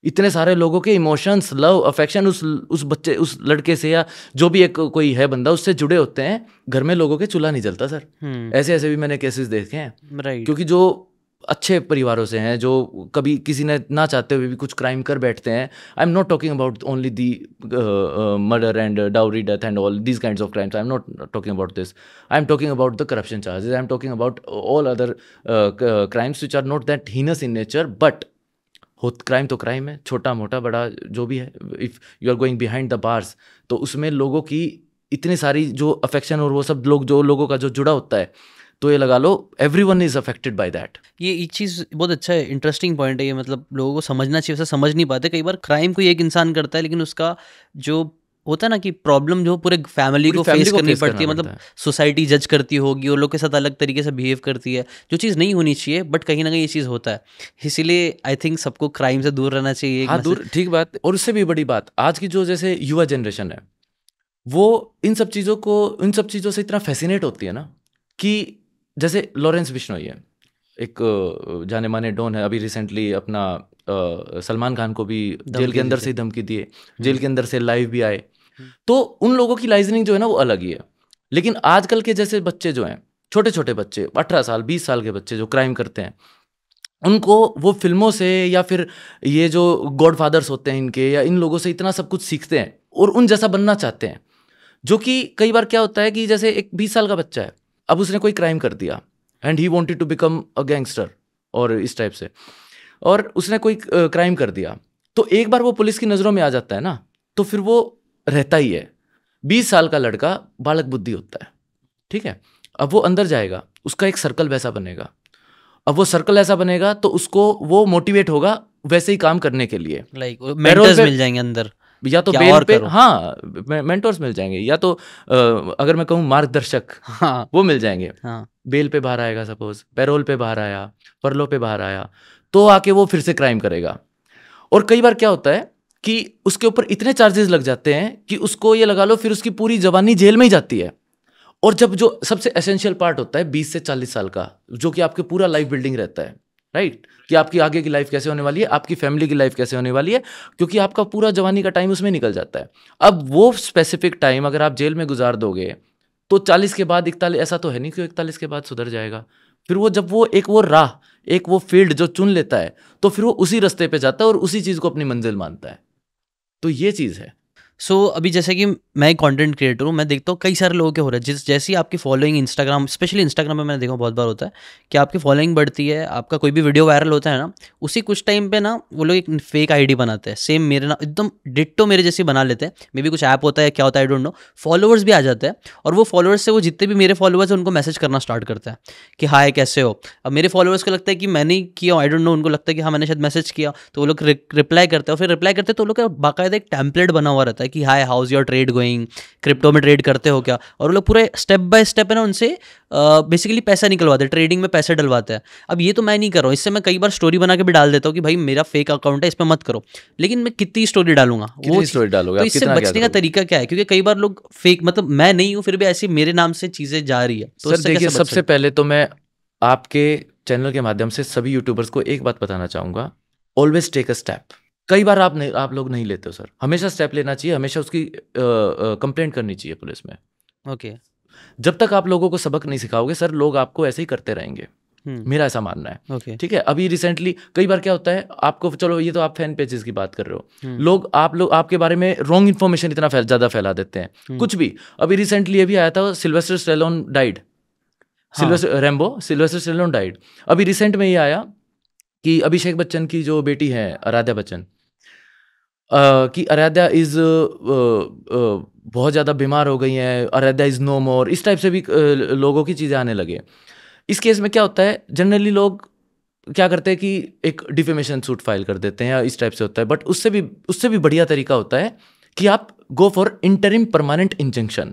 [SPEAKER 2] इतने सारे लोगों के इमोशंस लव अफेक्शन उस उस बच्चे उस लड़के से या जो भी एक कोई है बंदा उससे जुड़े होते हैं घर में लोगों के चूल्हा नहीं जलता सर हम्म। ऐसे ऐसे भी मैंने केसेस देखे हैं right. क्योंकि जो अच्छे परिवारों से हैं जो कभी किसी ने ना चाहते हुए भी कुछ क्राइम कर बैठते हैं I am not talking about only the murder and dowry death and all these kind of crimes I am not talking about this I am talking about the corruption charges I am talking about all other crimes which are not that heinous in nature but हो crime तो crime है छोटा मोटा बड़ा जो भी है if you are going behind the bars तो उसमें लोगों की इतनी सारी जो अफेक्शन और वो सब लोग जो लोगों का जो जुड़ा होता है तो ये लगा लो everyone is affected by that
[SPEAKER 1] ये एक चीज़ बहुत अच्छा है इंटरेस्टिंग पॉइंट है ये मतलब लोगों को समझना चाहिए वैसे समझ नहीं पाते कई बार क्राइम कोई एक इंसान करता है लेकिन उसका जो होता है ना कि प्रॉब्लम जो पूरे फैमिली को फेस करनी पड़ती है मतलब सोसाइटी जज करती होगी और लोग के साथ अलग तरीके से बिहेव करती है जो चीज़ नहीं होनी चाहिए बट कहीं ना कहीं ये चीज़ होता है इसीलिए आई थिंक सबको
[SPEAKER 2] क्राइम से दूर रहना चाहिए हाँ दूर ठीक बात और उससे भी बड़ी बात आज की जो जैसे युवा जनरेशन है वो इन सब चीज़ों को इन सब चीज़ों से इतना फैसिनेट होती है ना कि जैसे लॉरेंस बिश्नोई है एक जाने माने डॉन है अभी रिसेंटली अपना सलमान खान को भी जेल के अंदर से ही धमकी दिए हम्म। जेल के अंदर से लाइव भी आए हम्म। तो उन लोगों की लाइजनिंग जो है ना वो अलग ही है लेकिन आजकल के जैसे बच्चे जो हैं छोटे छोटे बच्चे अठारह साल बीस साल के बच्चे जो क्राइम करते हैं उनको वो फिल्मों से या फिर ये जो गॉड फादर्स होते हैं इनके या इन लोगों से इतना सब कुछ सीखते हैं और उन जैसा बनना चाहते हैं जो कि कई बार क्या होता है कि जैसे एक बीस साल का बच्चा है अब उसने कोई क्राइम कर दिया and he wanted to become a gangster और इस टाइप से और उसने कोई क्राइम कर दिया तो एक बार वो पुलिस की नज़रों में आ जाता है ना तो फिर वो रहता ही है बीस साल का लड़का बालक बुद्धि होता है ठीक है अब वो अंदर जाएगा उसका एक सर्कल वैसा बनेगा अब वो सर्कल ऐसा बनेगा तो उसको वो मोटिवेट होगा वैसे ही काम करने के लिए like, मेंटर्स मिल जाएंगे अंदर या तो बेल पे हाँ मेंटोर्स मिल जाएंगे या तो आ, अगर मैं कहूँ मार्गदर्शक हाँ वो मिल जाएंगे हाँ बेल पे बाहर आएगा सपोज पेरोल पे बाहर आया परलो पे बाहर आया तो आके वो फिर से क्राइम करेगा और कई बार क्या होता है कि उसके ऊपर इतने चार्जेस लग जाते हैं कि उसको ये लगा लो फिर उसकी पूरी जवानी जेल में ही जाती है और जब जो सबसे एसेंशियल पार्ट होता है बीस से चालीस साल का जो कि आपके पूरा लाइफ बिल्डिंग रहता है राइट कि आपकी आगे की लाइफ कैसे होने वाली है आपकी फैमिली की लाइफ कैसे होने वाली है क्योंकि आपका पूरा जवानी का टाइम उसमें निकल जाता है अब वो स्पेसिफिक टाइम अगर आप जेल में गुजार दोगे तो चालीस के बाद इकतालीस ऐसा तो है नहीं कि इकतालीस के बाद सुधर जाएगा फिर वो जब वो एक वो राह एक वो फील्ड जो चुन लेता है तो फिर वो उसी रास्ते पे जाता है और उसी चीज़ को अपनी मंजिल मानता है तो ये चीज़ है सो so, अभी जैसे कि
[SPEAKER 1] मैं कंटेंट क्रिएटर हूँ मैं देखता हूँ कई सारे लोगों के हो रहे हैं जिस जैसी आपकी फॉलोइंग इंस्टाग्राम स्पेशली इंस्टाग्राम में मैंने देखा बहुत बार होता है कि आपकी फॉलोइंग बढ़ती है आपका कोई भी वीडियो वायरल होता है ना उसी कुछ टाइम पे ना वो लोग एक फेक आईडी बनाते हैं सेम मेरे ना एकदम डिट्टो मेरे जैसे बना लेते हैं मे भी कुछ ऐप होता है क्या होता है आई डोंट नो फॉलोअर्स भी आ जाते हैं और वो फॉलोअर्स से वो जितने भी मेरे फॉलोअर्स हैं उनको मैसेज करना स्टार्ट करता है कि हाय कैसे हो अब मेरे फॉलोअर्स को लगता है कि मैंने किया आई डोंट नो उनको लगता है कि हाँ मैंने शायद मैसेज किया तो वो लोग रिप्लाई करते हैं और फिर रिप्लाई करते हैं तो लोग का बाकायदा एक टैम्पलेट बना हुआ रहता है है कि how is your trade going crypto में ट्रेड करते हो क्या और वो लोग पूरे स्टेप बाय स्टेप है ना उनसे बेसिकली पैसा निकलवाते हैं ट्रेडिंग में पैसे डलवाते हैं अब ये तो मैं नहीं कर रहा हूँ इससे मैं कई बार स्टोरी बना के भी डाल देता हूँ कि भाई मेरा फेक अकाउंट है इस पर मत करो लेकिन मैं कितनी स्टोरी डालूंगा वो स्टोरी डालूंगा तो इससे बचने का तरीका क्या है क्योंकि
[SPEAKER 2] कई बार लोग फेक मतलब मैं नहीं हूँ फिर भी ऐसी मेरे नाम से चीज़ें जा रही है तो देखिए सबसे पहले तो मैं आपके चैनल के माध्यम से सभी यूट्यूबर्स को एक बात बताना चाहूँगा ऑलवेज टेक अ स्टेप कई बार आप नहीं आप लोग नहीं लेते हो सर हमेशा स्टेप लेना चाहिए हमेशा उसकी कंप्लेंट करनी चाहिए पुलिस में ओके जब तक आप लोगों को सबक नहीं सिखाओगे सर लोग आपको ऐसे ही करते रहेंगे हम्म। मेरा ऐसा मानना है ओके ठीक है अभी रिसेंटली कई बार क्या होता है आपको चलो ये तो आप फैन पेजेस की बात कर रहे हो हम्म। लोग आप लोग आपके बारे में रॉन्ग इन्फॉर्मेशन इतना फैल, ज्यादा फैला देते हैं हम्म। कुछ भी अभी रिसेंटली ये भी आया था Sylvester Stallone died Sylvester Rambo Sylvester Stallone died अभी रिसेंट में ये आया कि अभिषेक बच्चन की जो बेटी है आराध्या बच्चन कि अराध्या इज बहुत ज़्यादा बीमार हो गई हैं अराध्या इज नो मोर इस टाइप से भी लोगों की चीज़ें आने लगे इस केस में क्या होता है जनरली लोग क्या करते हैं कि एक डिफेमेशन सूट फाइल कर देते हैं या इस टाइप से होता है बट उससे भी उससे भी बढ़िया तरीका होता है कि आप go for interim permanent injunction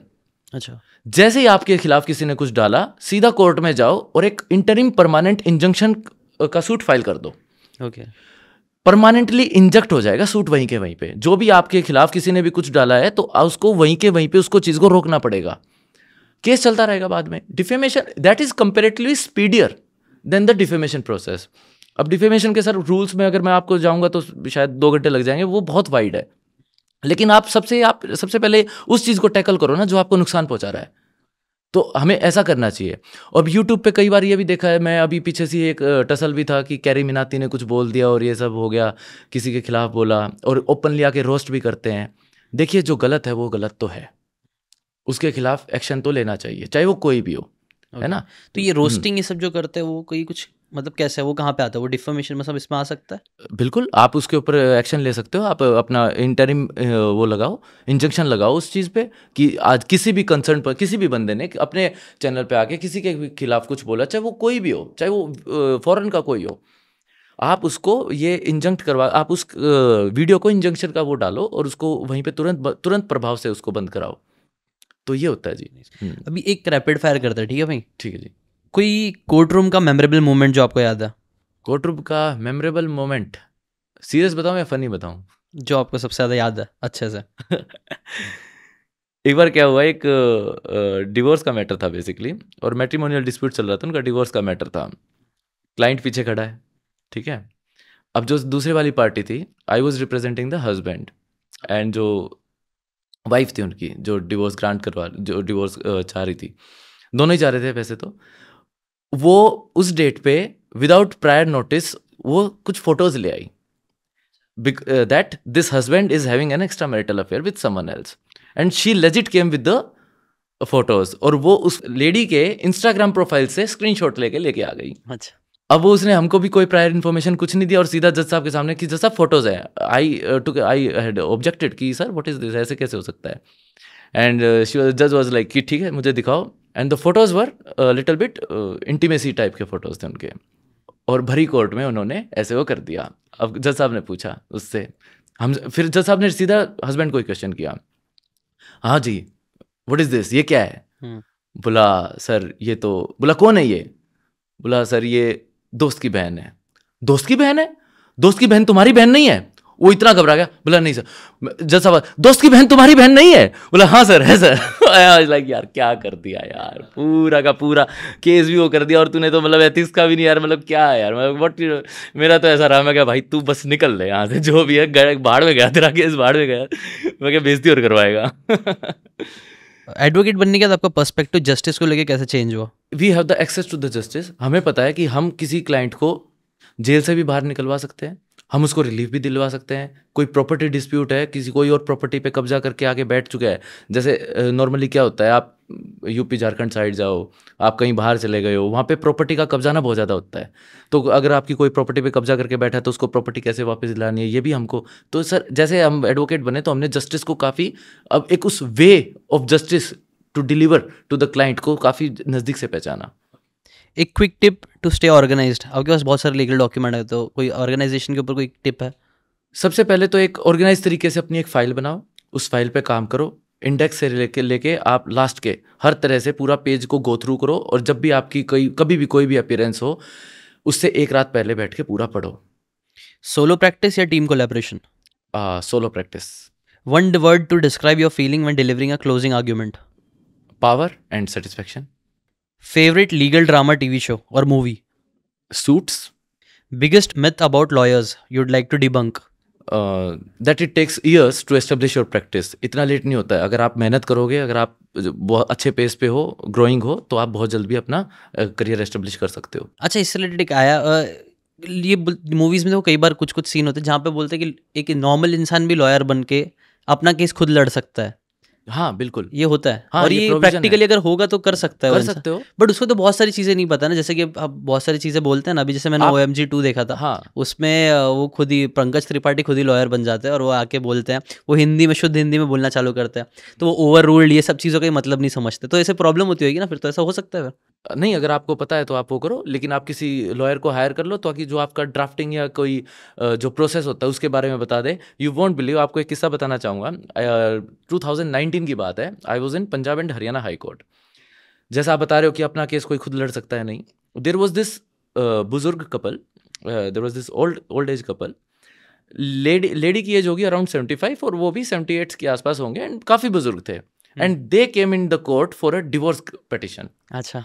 [SPEAKER 2] अच्छा जैसे ही आपके खिलाफ किसी ने कुछ डाला सीधा कोर्ट में जाओ और एक इंटरिम परमानेंट इंजंक्शन का सूट फाइल कर दो
[SPEAKER 1] ओके okay.
[SPEAKER 2] परमानेंटली इंजेक्ट हो जाएगा सूट वहीं के वहीं पे जो भी आपके खिलाफ किसी ने भी कुछ डाला है तो उसको वहीं के वहीं पे उसको चीज़ को रोकना पड़ेगा केस चलता रहेगा बाद में defamation that is comparatively speedier than the defamation process अब डिफेमेशन के सर रूल्स में अगर मैं आपको जाऊँगा तो शायद दो घंटे लग जाएंगे वो बहुत वाइड है लेकिन आप सबसे आप सबसे पहले उस चीज़ को टैकल करो ना जो आपको नुकसान पहुंचा रहा है तो हमें ऐसा करना चाहिए अब यूट्यूब पे कई बार ये भी देखा है मैं अभी पीछे से एक टसल भी था कि कैरी मिनाती ने कुछ बोल दिया और ये सब हो गया किसी के खिलाफ बोला और ओपनली आके रोस्ट भी करते हैं देखिए जो गलत है वो गलत तो है उसके खिलाफ एक्शन तो लेना चाहिए चाहे वो कोई भी हो है ना तो ये हम्म। रोस्टिंग
[SPEAKER 1] ये सब जो करते हैं वो कोई कुछ मतलब कैसे है वो कहाँ पे आता है वो डिफॉर्मेशन मतलब इसमें आ सकता है
[SPEAKER 2] बिल्कुल आप उसके ऊपर एक्शन ले सकते हो आप अपना इंटरिम वो लगाओ इंजेक्शन लगाओ उस चीज़ पे कि आज किसी भी कंसर्न पर किसी भी बंदे ने अपने चैनल पे आके किसी के खिलाफ कुछ बोला चाहे वो कोई भी हो चाहे वो फॉरन का कोई हो आप उसको ये इंजंक्ट करवा आप उस वीडियो को इंजंक्शन का वो डालो और उसको वहीं पर तुरंत तुरंत प्रभाव से उसको बंद कराओ तो ये होता है जी अभी एक रैपिड फायर करता है ठीक है भाई ठीक है जी कोई
[SPEAKER 1] कोर्ट रूम का मेमोरेबल मोमेंट जो आपको याद है कोर्ट रूम का मेमोरेबल मोमेंट
[SPEAKER 2] सीरियस बताऊँ या फनी बताऊँ
[SPEAKER 1] जो आपको सबसे ज़्यादा याद है अच्छे से
[SPEAKER 2] एक बार क्या हुआ एक डिवोर्स का मैटर था बेसिकली और मैट्रीमोनियल डिस्प्यूट चल रहा था उनका डिवोर्स का मैटर था क्लाइंट पीछे खड़ा है ठीक है अब जो दूसरे वाली पार्टी थी I was representing the husband and जो वाइफ थी उनकी जो डिवोर्स ग्रांट करवा जो डिवोर्स चाह रही थी दोनों ही चाह रहे थे वैसे तो वो उस डेट पे विदाउट प्रायर नोटिस वो कुछ फोटोज ले आई that this husband is having an extra marital affair with someone else and she legit came with the photos और वो उस लेडी के इंस्टाग्राम प्रोफाइल से स्क्रीनशॉट लेके लेके आ गई अच्छा अब वो उसने हमको भी कोई प्रायर इन्फॉर्मेशन कुछ नहीं दिया और सीधा जज साहब के सामने कि जज साहब फोटोज है I too I had objected कि सर व्हाट इज दिस ऐसे कैसे हो सकता है एंड जज वाज लाइक कि ठीक है मुझे दिखाओ and the photos were little bit intimacy type के फोटोज़ थे उनके और भरी कोर्ट में उन्होंने ऐसे वो कर दिया अब जज साहब ने पूछा उससे हम फिर जज साहब ने सीधा हस्बैंड को ही क्वेश्चन किया हाँ जी वट इज़ दिस ये क्या है हम्म। बोला सर ये तो बोला कौन है ये बोला सर ये दोस्त की बहन है दोस्त की बहन है दोस्त की बहन तुम्हारी बहन नहीं है वो इतना घबरा गया बोला नहीं सर जैसा दोस्त की बहन तुम्हारी बहन नहीं है बोला हाँ सर है सर लाइक यार क्या कर दिया यार पूरा का पूरा केस भी वो कर दिया और तूने तो मतलब एथिक्स का भी नहीं यार मतलब क्या है यार मतलब वट मेरा तो ऐसा रहा मैं क्या भाई तू बस निकल ले यहाँ से जो भी है बाढ़ में गया तेरा केस बाढ़ में गया मैं क्या बेजती और करवाएगा एडवोकेट बनने के बाद आपका पर्सपेक्टिव जस्टिस को लेके कैसे चेंज हुआ we have the access to the justice हमें पता है कि हम किसी क्लाइंट को जेल से भी बाहर निकलवा सकते हैं हम उसको रिलीफ भी दिलवा सकते हैं कोई प्रॉपर्टी डिस्प्यूट है किसी कोई और प्रॉपर्टी पे कब्जा करके आगे बैठ चुका है जैसे नॉर्मली क्या होता है आप यूपी झारखंड साइड जाओ आप कहीं बाहर चले गए हो वहाँ पे प्रॉपर्टी का कब्जा ना बहुत ज़्यादा होता है तो अगर आपकी कोई प्रॉपर्टी पे कब्जा करके बैठा है तो उसको प्रॉपर्टी कैसे वापस दिलानी है ये भी हमको तो सर जैसे हम एडवोकेट बने तो हमने जस्टिस को काफ़ी अब एक उस way of justice to deliver to the client को काफ़ी नज़दीक से पहचाना
[SPEAKER 1] एक quick tip to stay organise आपके पास बहुत सारे लीगल डॉक्यूमेंट है तो कोई ऑर्गेनाइजेशन के ऊपर कोई टिप है
[SPEAKER 2] सबसे पहले तो एक ऑर्गेनाइज तरीके से अपनी एक फ़ाइल बनाओ उस फाइल पे काम करो इंडेक्स से लेके लेके आप लास्ट के हर तरह से पूरा पेज को गो थ्रू करो और जब भी आपकी कोई कभी भी कोई भी अपियरेंस हो उससे एक रात पहले बैठ के पूरा पढ़ो सोलो प्रैक्टिस
[SPEAKER 1] या team collaboration solo practice one word to describe your feeling one delivering a closing argument power and satisfaction favourite legal drama TV show और movie Suits biggest myth about lawyers you'd like to debunk
[SPEAKER 2] that it takes years to establish your practice इतना late नहीं होता है अगर आप मेहनत करोगे अगर आप बहुत अच्छे पेस पे हो ग्रोइंग हो तो आप बहुत जल्दी अपना करियर uh, एस्टेब्लिश कर सकते हो
[SPEAKER 1] अच्छा इससे रिलेटेड एक आया uh, ये मूवीज़ में तो कई बार कुछ कुछ सीन होते हैं जहाँ पे बोलते हैं कि एक नॉर्मल इंसान भी लॉयर बन के अपना केस खुद लड़ सकता है हाँ बिल्कुल ये होता है हाँ, और ये, ये प्रैक्टिकली अगर होगा तो कर सकता है कर सकते हो बट उसको तो बहुत सारी चीजें नहीं पता ना जैसे कि अब बहुत सारी चीजें बोलते हैं ना अभी जैसे मैंने ओ एम जी टू देखा था हाँ उसमें वो खुद ही पंकज त्रिपाठी खुद ही लॉयर बन जाते हैं और वो आके बोलते हैं वो हिंदी में शुद्ध हिंदी में बोलना चालू करते हैं तो वो ओवर
[SPEAKER 2] रूल्ड ये सब चीज़ों का मतलब नहीं समझते तो ऐसे प्रॉब्लम होती होगी ना फिर तो ऐसा हो सकता है नहीं अगर आपको पता है तो आप वो करो लेकिन आप किसी लॉयर को हायर कर लो ताकि जो आपका ड्राफ्टिंग या कोई जो प्रोसेस होता है उसके बारे में बता दे यू वॉन्ट बिलीव आपको एक किस्सा बताना चाहूँगा 2019 की बात है I was in Punjab and Haryana high court जैसा आप बता रहे हो कि अपना केस कोई खुद लड़ सकता है नहीं देर वॉज दिस बुजुर्ग couple there was this old old age couple lady lady की एज होगी अराउंड सेवेंटी फाइव और वो भी सेवेंटी एट्स के आसपास होंगे एंड काफ़ी बुजुर्ग थे and they came in the court for a divorce petition अच्छा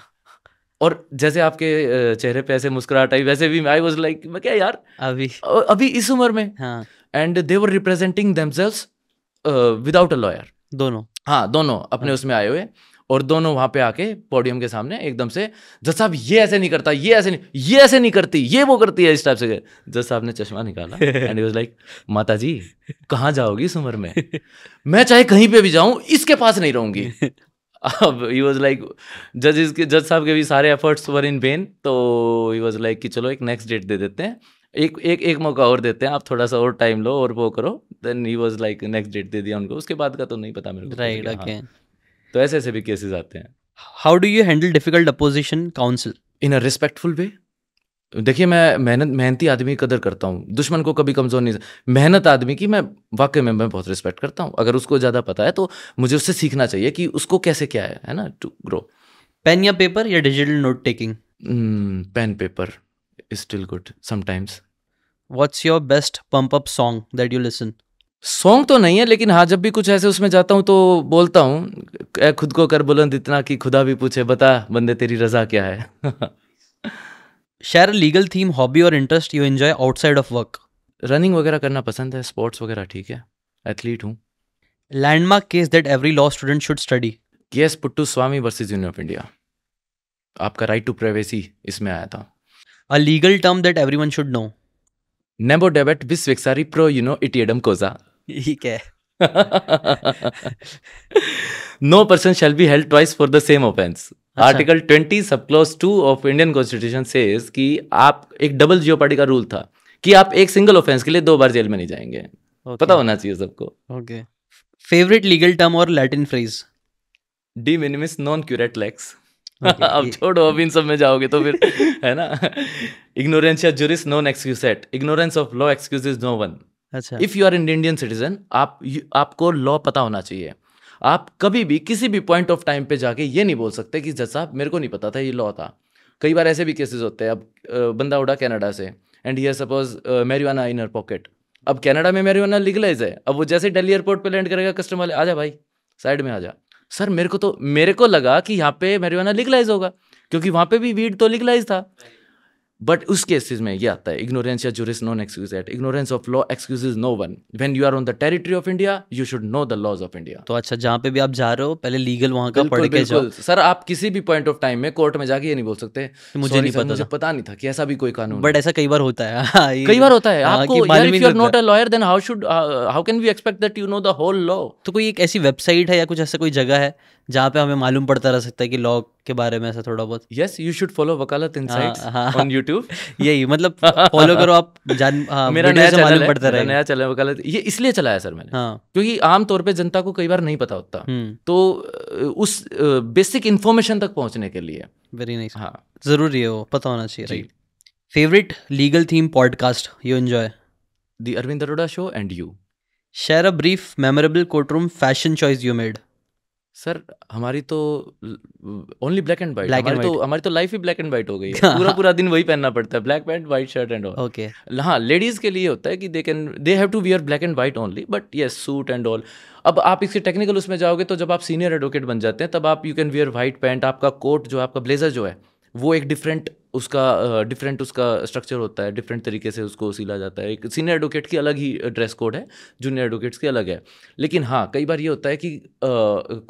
[SPEAKER 2] और जैसे आपके चेहरे पे ऐसे मुस्कुराहट आई वैसे भी आई वॉज लाइक मैं क्या यार अभी अभी इस उम्र में and they were representing themselves without a lawyer दोनों हाँ दोनों अपने हाँ. उसमें आए हुए और दोनों वहां पे आके पोडियम के सामने एकदम से जज साहब ये ऐसे नहीं करता ये ऐसे नहीं ये ऐसे नहीं करती ये वो करती है इस टाइप से जज साहब ने चश्मा निकाला एंड वॉज लाइक माता जी कहाँ जाओगी इस उम्र में मैं चाहे कहीं पे भी जाऊं इसके पास नहीं रहूंगी अब ही वॉज लाइक जजेस के जज साहब के भी सारे एफर्ट्स वर इन बेन तो ही वॉज लाइक कि चलो एक नेक्स्ट डेट दे देते हैं एक एक एक मौका और देते हैं आप थोड़ा सा और टाइम लो और वो करो then he was like next date दे दिया उनको उसके बाद का तो नहीं पता मेरे को राइट right, ओके हाँ। okay. हाँ। तो ऐसे ऐसे भी केसेस आते हैं how do you handle difficult opposition counsel in a respectful way देखिए मैं मेहनत मेहनती आदमी की कदर करता हूँ दुश्मन को कभी कमज़ोर नहीं मेहनत आदमी की मैं वाकई में मैं बहुत रिस्पेक्ट करता हूँ अगर उसको ज़्यादा पता है तो मुझे उससे सीखना चाहिए कि उसको कैसे क्या है है ना टू ग्रो पेन या पेपर या digital note taking
[SPEAKER 1] hmm, pen paper is still good sometimes what's your best pump
[SPEAKER 2] up song that you listen song तो नहीं है लेकिन हाँ जब भी कुछ ऐसे उसमें जाता हूँ तो बोलता हूँ खुद को कर बुलंद इतना कि खुदा भी पूछे बता बंदे तेरी रजा क्या है शेयर लीगल थीम हॉबी और interest you enjoy outside of work running वगैरह करना पसंद है स्पोर्ट्स वगैरह ठीक है एथलीट हूँ landmark case that every law student should study case Puttaswamy versus union of India आपका राइट टू प्राइवेसी इसमें आया था a legal term that every one should know nemo debet bis vexari pro una eadem causa ठीक है no person shall be held twice for the same offence अच्छा। Article twenty sub clause two of Indian constitution से कि आप एक double जियो party का rule था कि आप एक सिंगल ऑफेंस के लिए दो बार जेल में नहीं जाएंगे okay. पता होना चाहिए सबको ओके फेवरेट लीगल टर्म और Latin phrase de minimis non curat lex अब छोड़ो अब इन सब में जाओगे तो फिर है ना इग्नोरेंस या juris non excusat ignorance of law excuse is no one अच्छा if you are Indian citizen आप आपको लॉ पता होना चाहिए आप कभी भी किसी भी पॉइंट ऑफ टाइम पे जाके ये नहीं बोल सकते कि जज साहब मेरे को नहीं पता था ये लॉ था कई बार ऐसे भी केसेस होते हैं अब बंदा उड़ा कनाडा से एंड ये सपोज मेरीवाना इनर पॉकेट अब कनाडा में मेरीवाना लीगलाइज है अब वो जैसे दिल्ली एयरपोर्ट पर लैंड करेगा कस्टमर वाले आ जा भाई साइड में आ जा सर मेरे को तो मेरे को लगा कि यहाँ पे मेरीवाना लीगलाइज होगा क्योंकि वहाँ पे भी वीड तो लीगलाइज था But us cases mein ye aata hai, ignorance ya juris non excuse at. Ignorance of law excuses no one when you are on the territory of India you should know the laws of India तो अच्छा जहाँ पे भी आप जा
[SPEAKER 1] रहे हो पहले लीगल
[SPEAKER 2] वहाँ का पढ़ के जाओ सर आप किसी भी पॉइंट ऑफ टाइम में कोर्ट में जाके ये नहीं बोल सकते मुझे नहीं पता मुझे पता नहीं था कि ऐसा भी कोई कानून बट ऐसा
[SPEAKER 1] कई बार होता है हाँ, कई बार होता है हाँ, आपको यार if you are not a lawyer then how should how can we expect that you know the whole law तो कोई एक ऐसी वेबसाइट है या कुछ ऐसा कोई जगह है जहाँ पे हमें मालूम पड़ता रह सकता है कि लॉ के बारे में ऐसा थोड़ा बहुत yes you should follow Vakalat insights on YouTube
[SPEAKER 2] यही मतलब फॉलो करो आप जान आ, हाँ, मेरा नया चैनल है पड़ता मेरा नया चैनल वकालत ये इसलिए चलाया सर मैंने हाँ. क्योंकि आम तौर पे जनता को कई बार नहीं पता होता हम्म। तो उस बेसिक इन्फॉर्मेशन तक पहुंचने के लिए वेरी नाइस हाँ जरूरी है
[SPEAKER 1] वो पता होना चाहिए favourite legal theme podcast you enjoy the Arvind Arora show and you share a brief memorable courtroom fashion choice you made
[SPEAKER 2] sir हमारी तो ओनली ब्लैक एंड व्हाइट हमारी तो हमारी तो लाइफ ही ब्लैक एंड व्हाइट हो गई है पूरा पूरा दिन वही पहनना पड़ता है black pant white shirt and all okay हाँ लेडीज़ के लिए होता है कि they can they have to wear black and white only but yes suit and all अब आप इसके टेक्निकल उसमें जाओगे तो जब आप सीनियर एडवोकेट बन जाते हैं तब आप you can wear white pant आपका कोट जो आपका ब्लेजर जो है वो एक डिफरेंट उसका डिफरेंट उसका स्ट्रक्चर होता है डिफरेंट तरीके से उसको सिला जाता है एक सीनियर एडवोकेट की अलग ही ड्रेस कोड है जूनियर एडवोकेट्स की अलग है लेकिन हाँ कई बार ये होता है कि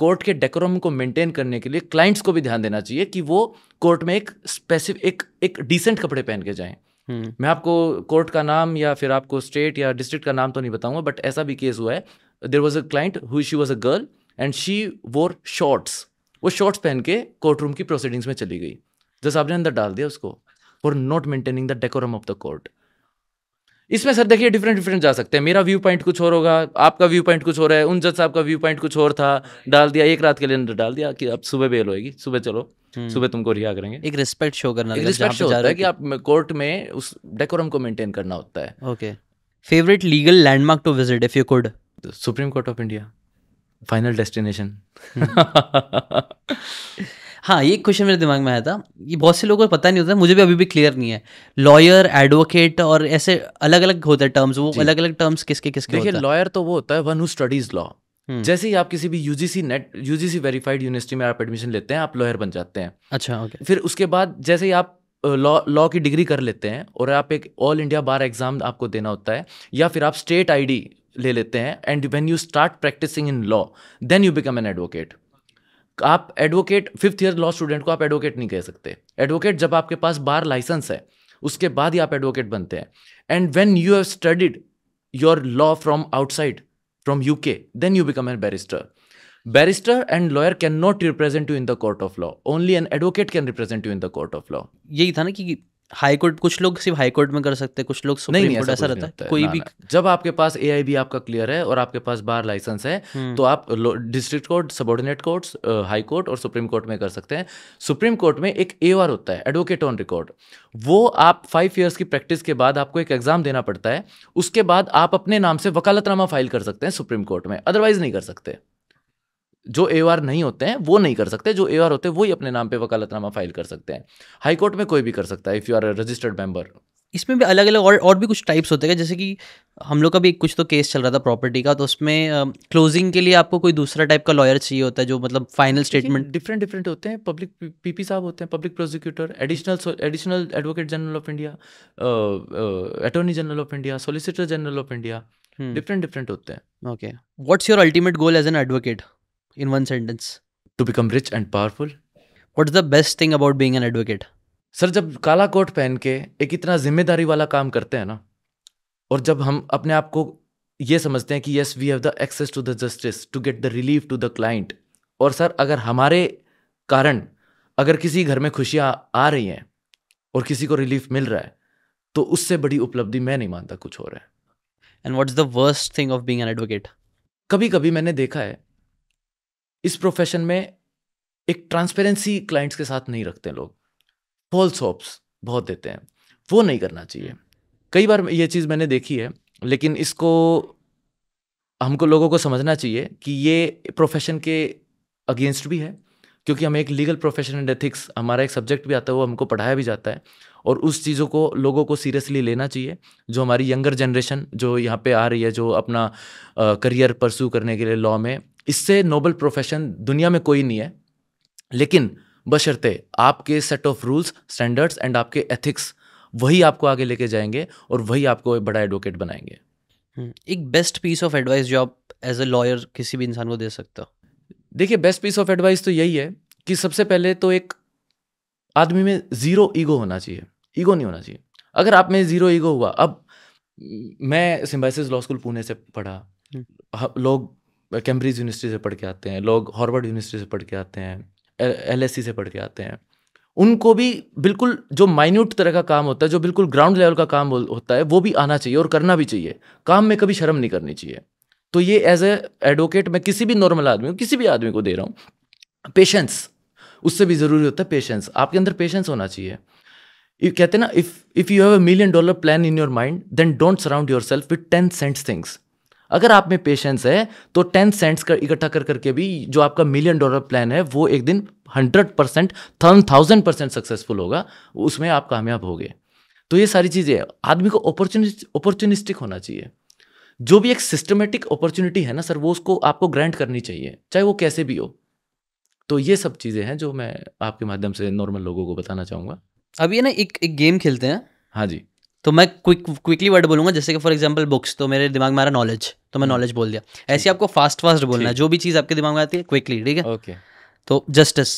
[SPEAKER 2] कोर्ट के डेकोरम को मेंटेन करने के लिए क्लाइंट्स को भी ध्यान देना चाहिए कि वो कोर्ट में एक स्पेसिफिक एक एक डिसेंट कपड़े पहन के जाएँ हम्म। मैं आपको कोर्ट का नाम या फिर आपको स्टेट या डिस्ट्रिक्ट का नाम तो नहीं बताऊंगा बट ऐसा भी केस हुआ है देर वॉज अ क्लाइंट हुई she was a girl and she wore shorts वो शॉर्ट्स पहन के कोर्ट रूम की प्रोसीडिंग्स में चली गई जैसे आपने अंदर डाल दिया उसको for not maintaining the decorum of the court इसमें सर देखिए डिफरेंट डिफरेंट जा सकते हैं मेरा व्यू पॉइंट कुछ और होगा आपका व्यू पॉइंट कुछ और है उन जज साहब का व्यू पॉइंट कुछ और था डाल दिया एक रात के लिए अंदर डाल दिया कि अब सुबह बेल होएगी सुबह चलो हम्म। सुबह तुमको रिहा करेंगे एक रिस्पेक्ट शो करना एक रिस्पेक्ट शो होता है कि आप कोर्ट में उस डेकोरम को मेंटेन करना होता है okay favourite
[SPEAKER 1] legal landmark to visit if you could Supreme Court of India final destination हाँ ये क्वेश्चन मेरे दिमाग में आया था ये बहुत से लोगों को पता नहीं होता मुझे भी अभी भी क्लियर नहीं है लॉयर एडवोकेट और ऐसे अलग अलग होते हैं टर्म्स वो अलग अलग टर्म्स किसके किसके देखिए
[SPEAKER 2] लॉयर तो वो होता है वन हु स्टडीज लॉ जैसे ही आप किसी भी UGC NET UGC verified university में आप एडमिशन लेते हैं आप लॉयर बन जाते हैं अच्छा ओके फिर उसके बाद जैसे ही आप लॉ लॉ की डिग्री कर लेते हैं और आप एक ऑल इंडिया बार एग्जाम आपको देना होता है या फिर आप स्टेट आईडी ले लेते हैं and when you start practising in law then you become an advocate आप advocate fifth year law student को आप एडवोकेट नहीं कह सकते एडवोकेट जब आपके पास बार लाइसेंस है उसके बाद ही आप एडवोकेट बनते हैं and when you have studied your law from outside from U K then you become an barrister barrister and lawyer can not represent you in the court of law only an advocate can represent you in the court of law यही था ना कि high court कुछ लोग सिर्फ high court में कर सकते हैं कुछ लोग सुप्रीम कोर्ट ऐसा रहता है कोई भी जब आपके पास ए आपका क्लियर है और आपके पास बार लाइसेंस है हम्म। तो आप district court subordinate court high court और सुप्रीम कोर्ट में कर सकते हैं सुप्रीम कोर्ट में एक ए होता है एडवोकेट ऑन रिकॉर्ड वो आप फाइव ईयर्स की प्रैक्टिस के बाद आपको एक एग्जाम देना पड़ता है उसके बाद आप अपने नाम से वकालतनामा फाइल कर सकते हैं सुप्रीम कोर्ट में अदरवाइज नहीं कर सकते जो ए नहीं होते हैं वो नहीं कर सकते जो ए होते हैं वही अपने नाम पे वकालतनामा फाइल कर सकते हैं हाईकोर्ट में कोई भी कर सकता है if you are registered member इसमें भी अलग अलग और और भी कुछ टाइप्स होते हैं जैसे कि हम
[SPEAKER 1] लोग का भी कुछ तो केस चल रहा था प्रॉपर्टी का तो उसमें क्लोजिंग uh, के लिए आपको कोई दूसरा टाइप का लॉयर चाहिए होता है
[SPEAKER 2] जो मतलब फाइनल स्टेटमेंट डिफरेंट डिफरेंट होते हैं पब्लिक पीपी साहब होते हैं public prosecutor additional additional advocate general of India attorney general of India solicitor general of India different different होते हैं
[SPEAKER 1] okay what's your ultimate goal as an advocate in one
[SPEAKER 2] sentence? To become rich and powerful. What's the best thing about being an advocate? Sir जब काला coat पहन के एक इतना जिम्मेदारी वाला काम करते हैं ना और जब हम अपने आप को ये समझते हैं कि yes we have the access to the justice to get the relief to the client और सर अगर हमारे कारण अगर किसी घर में खुशियाँ आ रही हैं और किसी को रिलीफ मिल रहा है तो उससे बड़ी उपलब्धि मैं नहीं मानता कुछ और है and what's the worst thing of being an advocate कभी कभी मैंने देखा है इस प्रोफेशन में एक ट्रांसपेरेंसी क्लाइंट्स के साथ नहीं रखते लोग फॉल्स होप्स बहुत देते हैं वो नहीं करना चाहिए कई बार ये चीज़ मैंने देखी है लेकिन इसको हमको लोगों को समझना चाहिए कि ये प्रोफेशन के अगेंस्ट भी है क्योंकि हमें एक लीगल प्रोफेशन एंड एथिक्स हमारा एक सब्जेक्ट भी आता है वो हमको पढ़ाया भी जाता है और उस चीज़ों को लोगों को सीरियसली लेना चाहिए जो हमारी यंगर जनरेशन जो यहाँ पे आ रही है जो अपना करियर परसू करने के लिए लॉ में इससे नोबल प्रोफेशन दुनिया में कोई नहीं है लेकिन बशर्ते आपके set of rules standards and आपके एथिक्स वही आपको आगे लेके जाएंगे और वही आपको बड़ा एडवोकेट बनाएंगे हम्म, एक बेस्ट पीस ऑफ एडवाइस जो आप एज अ लॉयर किसी भी इंसान को दे सकते हो देखिए बेस्ट पीस ऑफ एडवाइस तो यही है कि सबसे पहले तो एक आदमी में ज़ीरो ईगो होना चाहिए ईगो नहीं होना चाहिए अगर आप में ज़ीरो ईगो हुआ अब मैं सिम्बाइसिस लॉ स्कूल पुणे से पढ़ा हम्म। लोग कैम्ब्रिज यूनिवर्सिटी से पढ़ के आते हैं लोग हॉर्वर्ड यूनिवर्सिटी से पढ़ के आते हैं एल e से पढ़ के आते हैं उनको भी बिल्कुल जो माइन्यूट तरह का काम होता है जो बिल्कुल ग्राउंड लेवल का काम होता है वो भी आना चाहिए और करना भी चाहिए काम में कभी शर्म नहीं करनी चाहिए तो ये एज ए एडवोकेट मैं किसी भी नॉर्मल आदमी को किसी भी आदमी को दे रहा हूँ पेशेंस उससे भी ज़रूरी होता है पेशेंस आपके अंदर पेशेंस होना चाहिए कहते हैं ना if if you have a million dollar plan in your mind then don't surround yourself with ten cents things अगर आप में पेशेंस है तो टेन सेंट्स कर इकट्ठा कर करके भी जो आपका मिलियन डॉलर प्लान है वो एक दिन hundred percent thousand percent successful होगा उसमें आप कामयाब होगे तो ये सारी चीज़ें आदमी को अपॉर्चुनिस्ट अपॉर्चुनिस्टिक होना चाहिए जो भी एक सिस्टमेटिक अपॉर्चुनिटी है ना सर वो उसको आपको ग्रांट करनी चाहिए चाहे वो कैसे भी हो तो ये सब चीज़ें हैं जो मैं आपके माध्यम से नॉर्मल लोगों को बताना चाहूंगा अब ये
[SPEAKER 1] ना एक एक गेम खेलते हैं हाँ जी तो मैं क्विक क्विकली वर्ड बोलूंगा जैसे कि फॉर एग्जांपल बुक्स तो मेरे दिमाग में आ रहा नॉलेज तो मैं नॉलेज हम्म। बोल दिया ऐसे आपको फास्ट फास्ट बोलना है जो भी चीज़ आपके दिमाग में आती है क्विकली ठीक है
[SPEAKER 2] ओके तो जस्टिस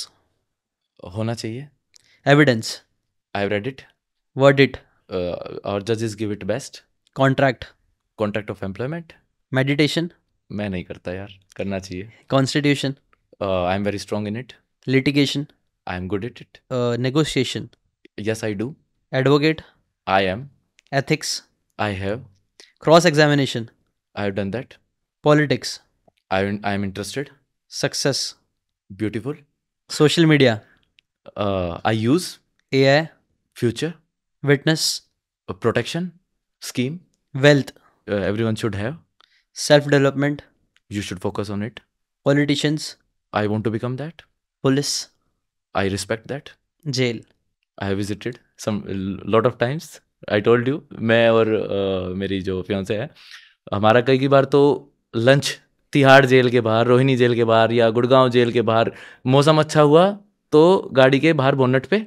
[SPEAKER 2] होना चाहिए evidence I read it word it और जजेस give it best contract contract of employment meditation मैं नहीं करता यार करना चाहिए constitution
[SPEAKER 1] I am very strong in it litigation I am good it it negotiation yes I do advocate I am ethics I have cross examination
[SPEAKER 2] I have done that politics I I am interested success beautiful social media I use A I future witness protection scheme wealth every one should have self development you should focus on it politicians I want to become that police I respect that jail I have visited some lot of times I told you मैं और uh, मेरी जो फ्यों से है हमारा कई की बार तो लंच तिहाड़ जेल के बाहर रोहिणी जेल के बाहर या गुड़गांव जेल के बाहर मौसम अच्छा हुआ तो गाड़ी के बाहर बोनट पे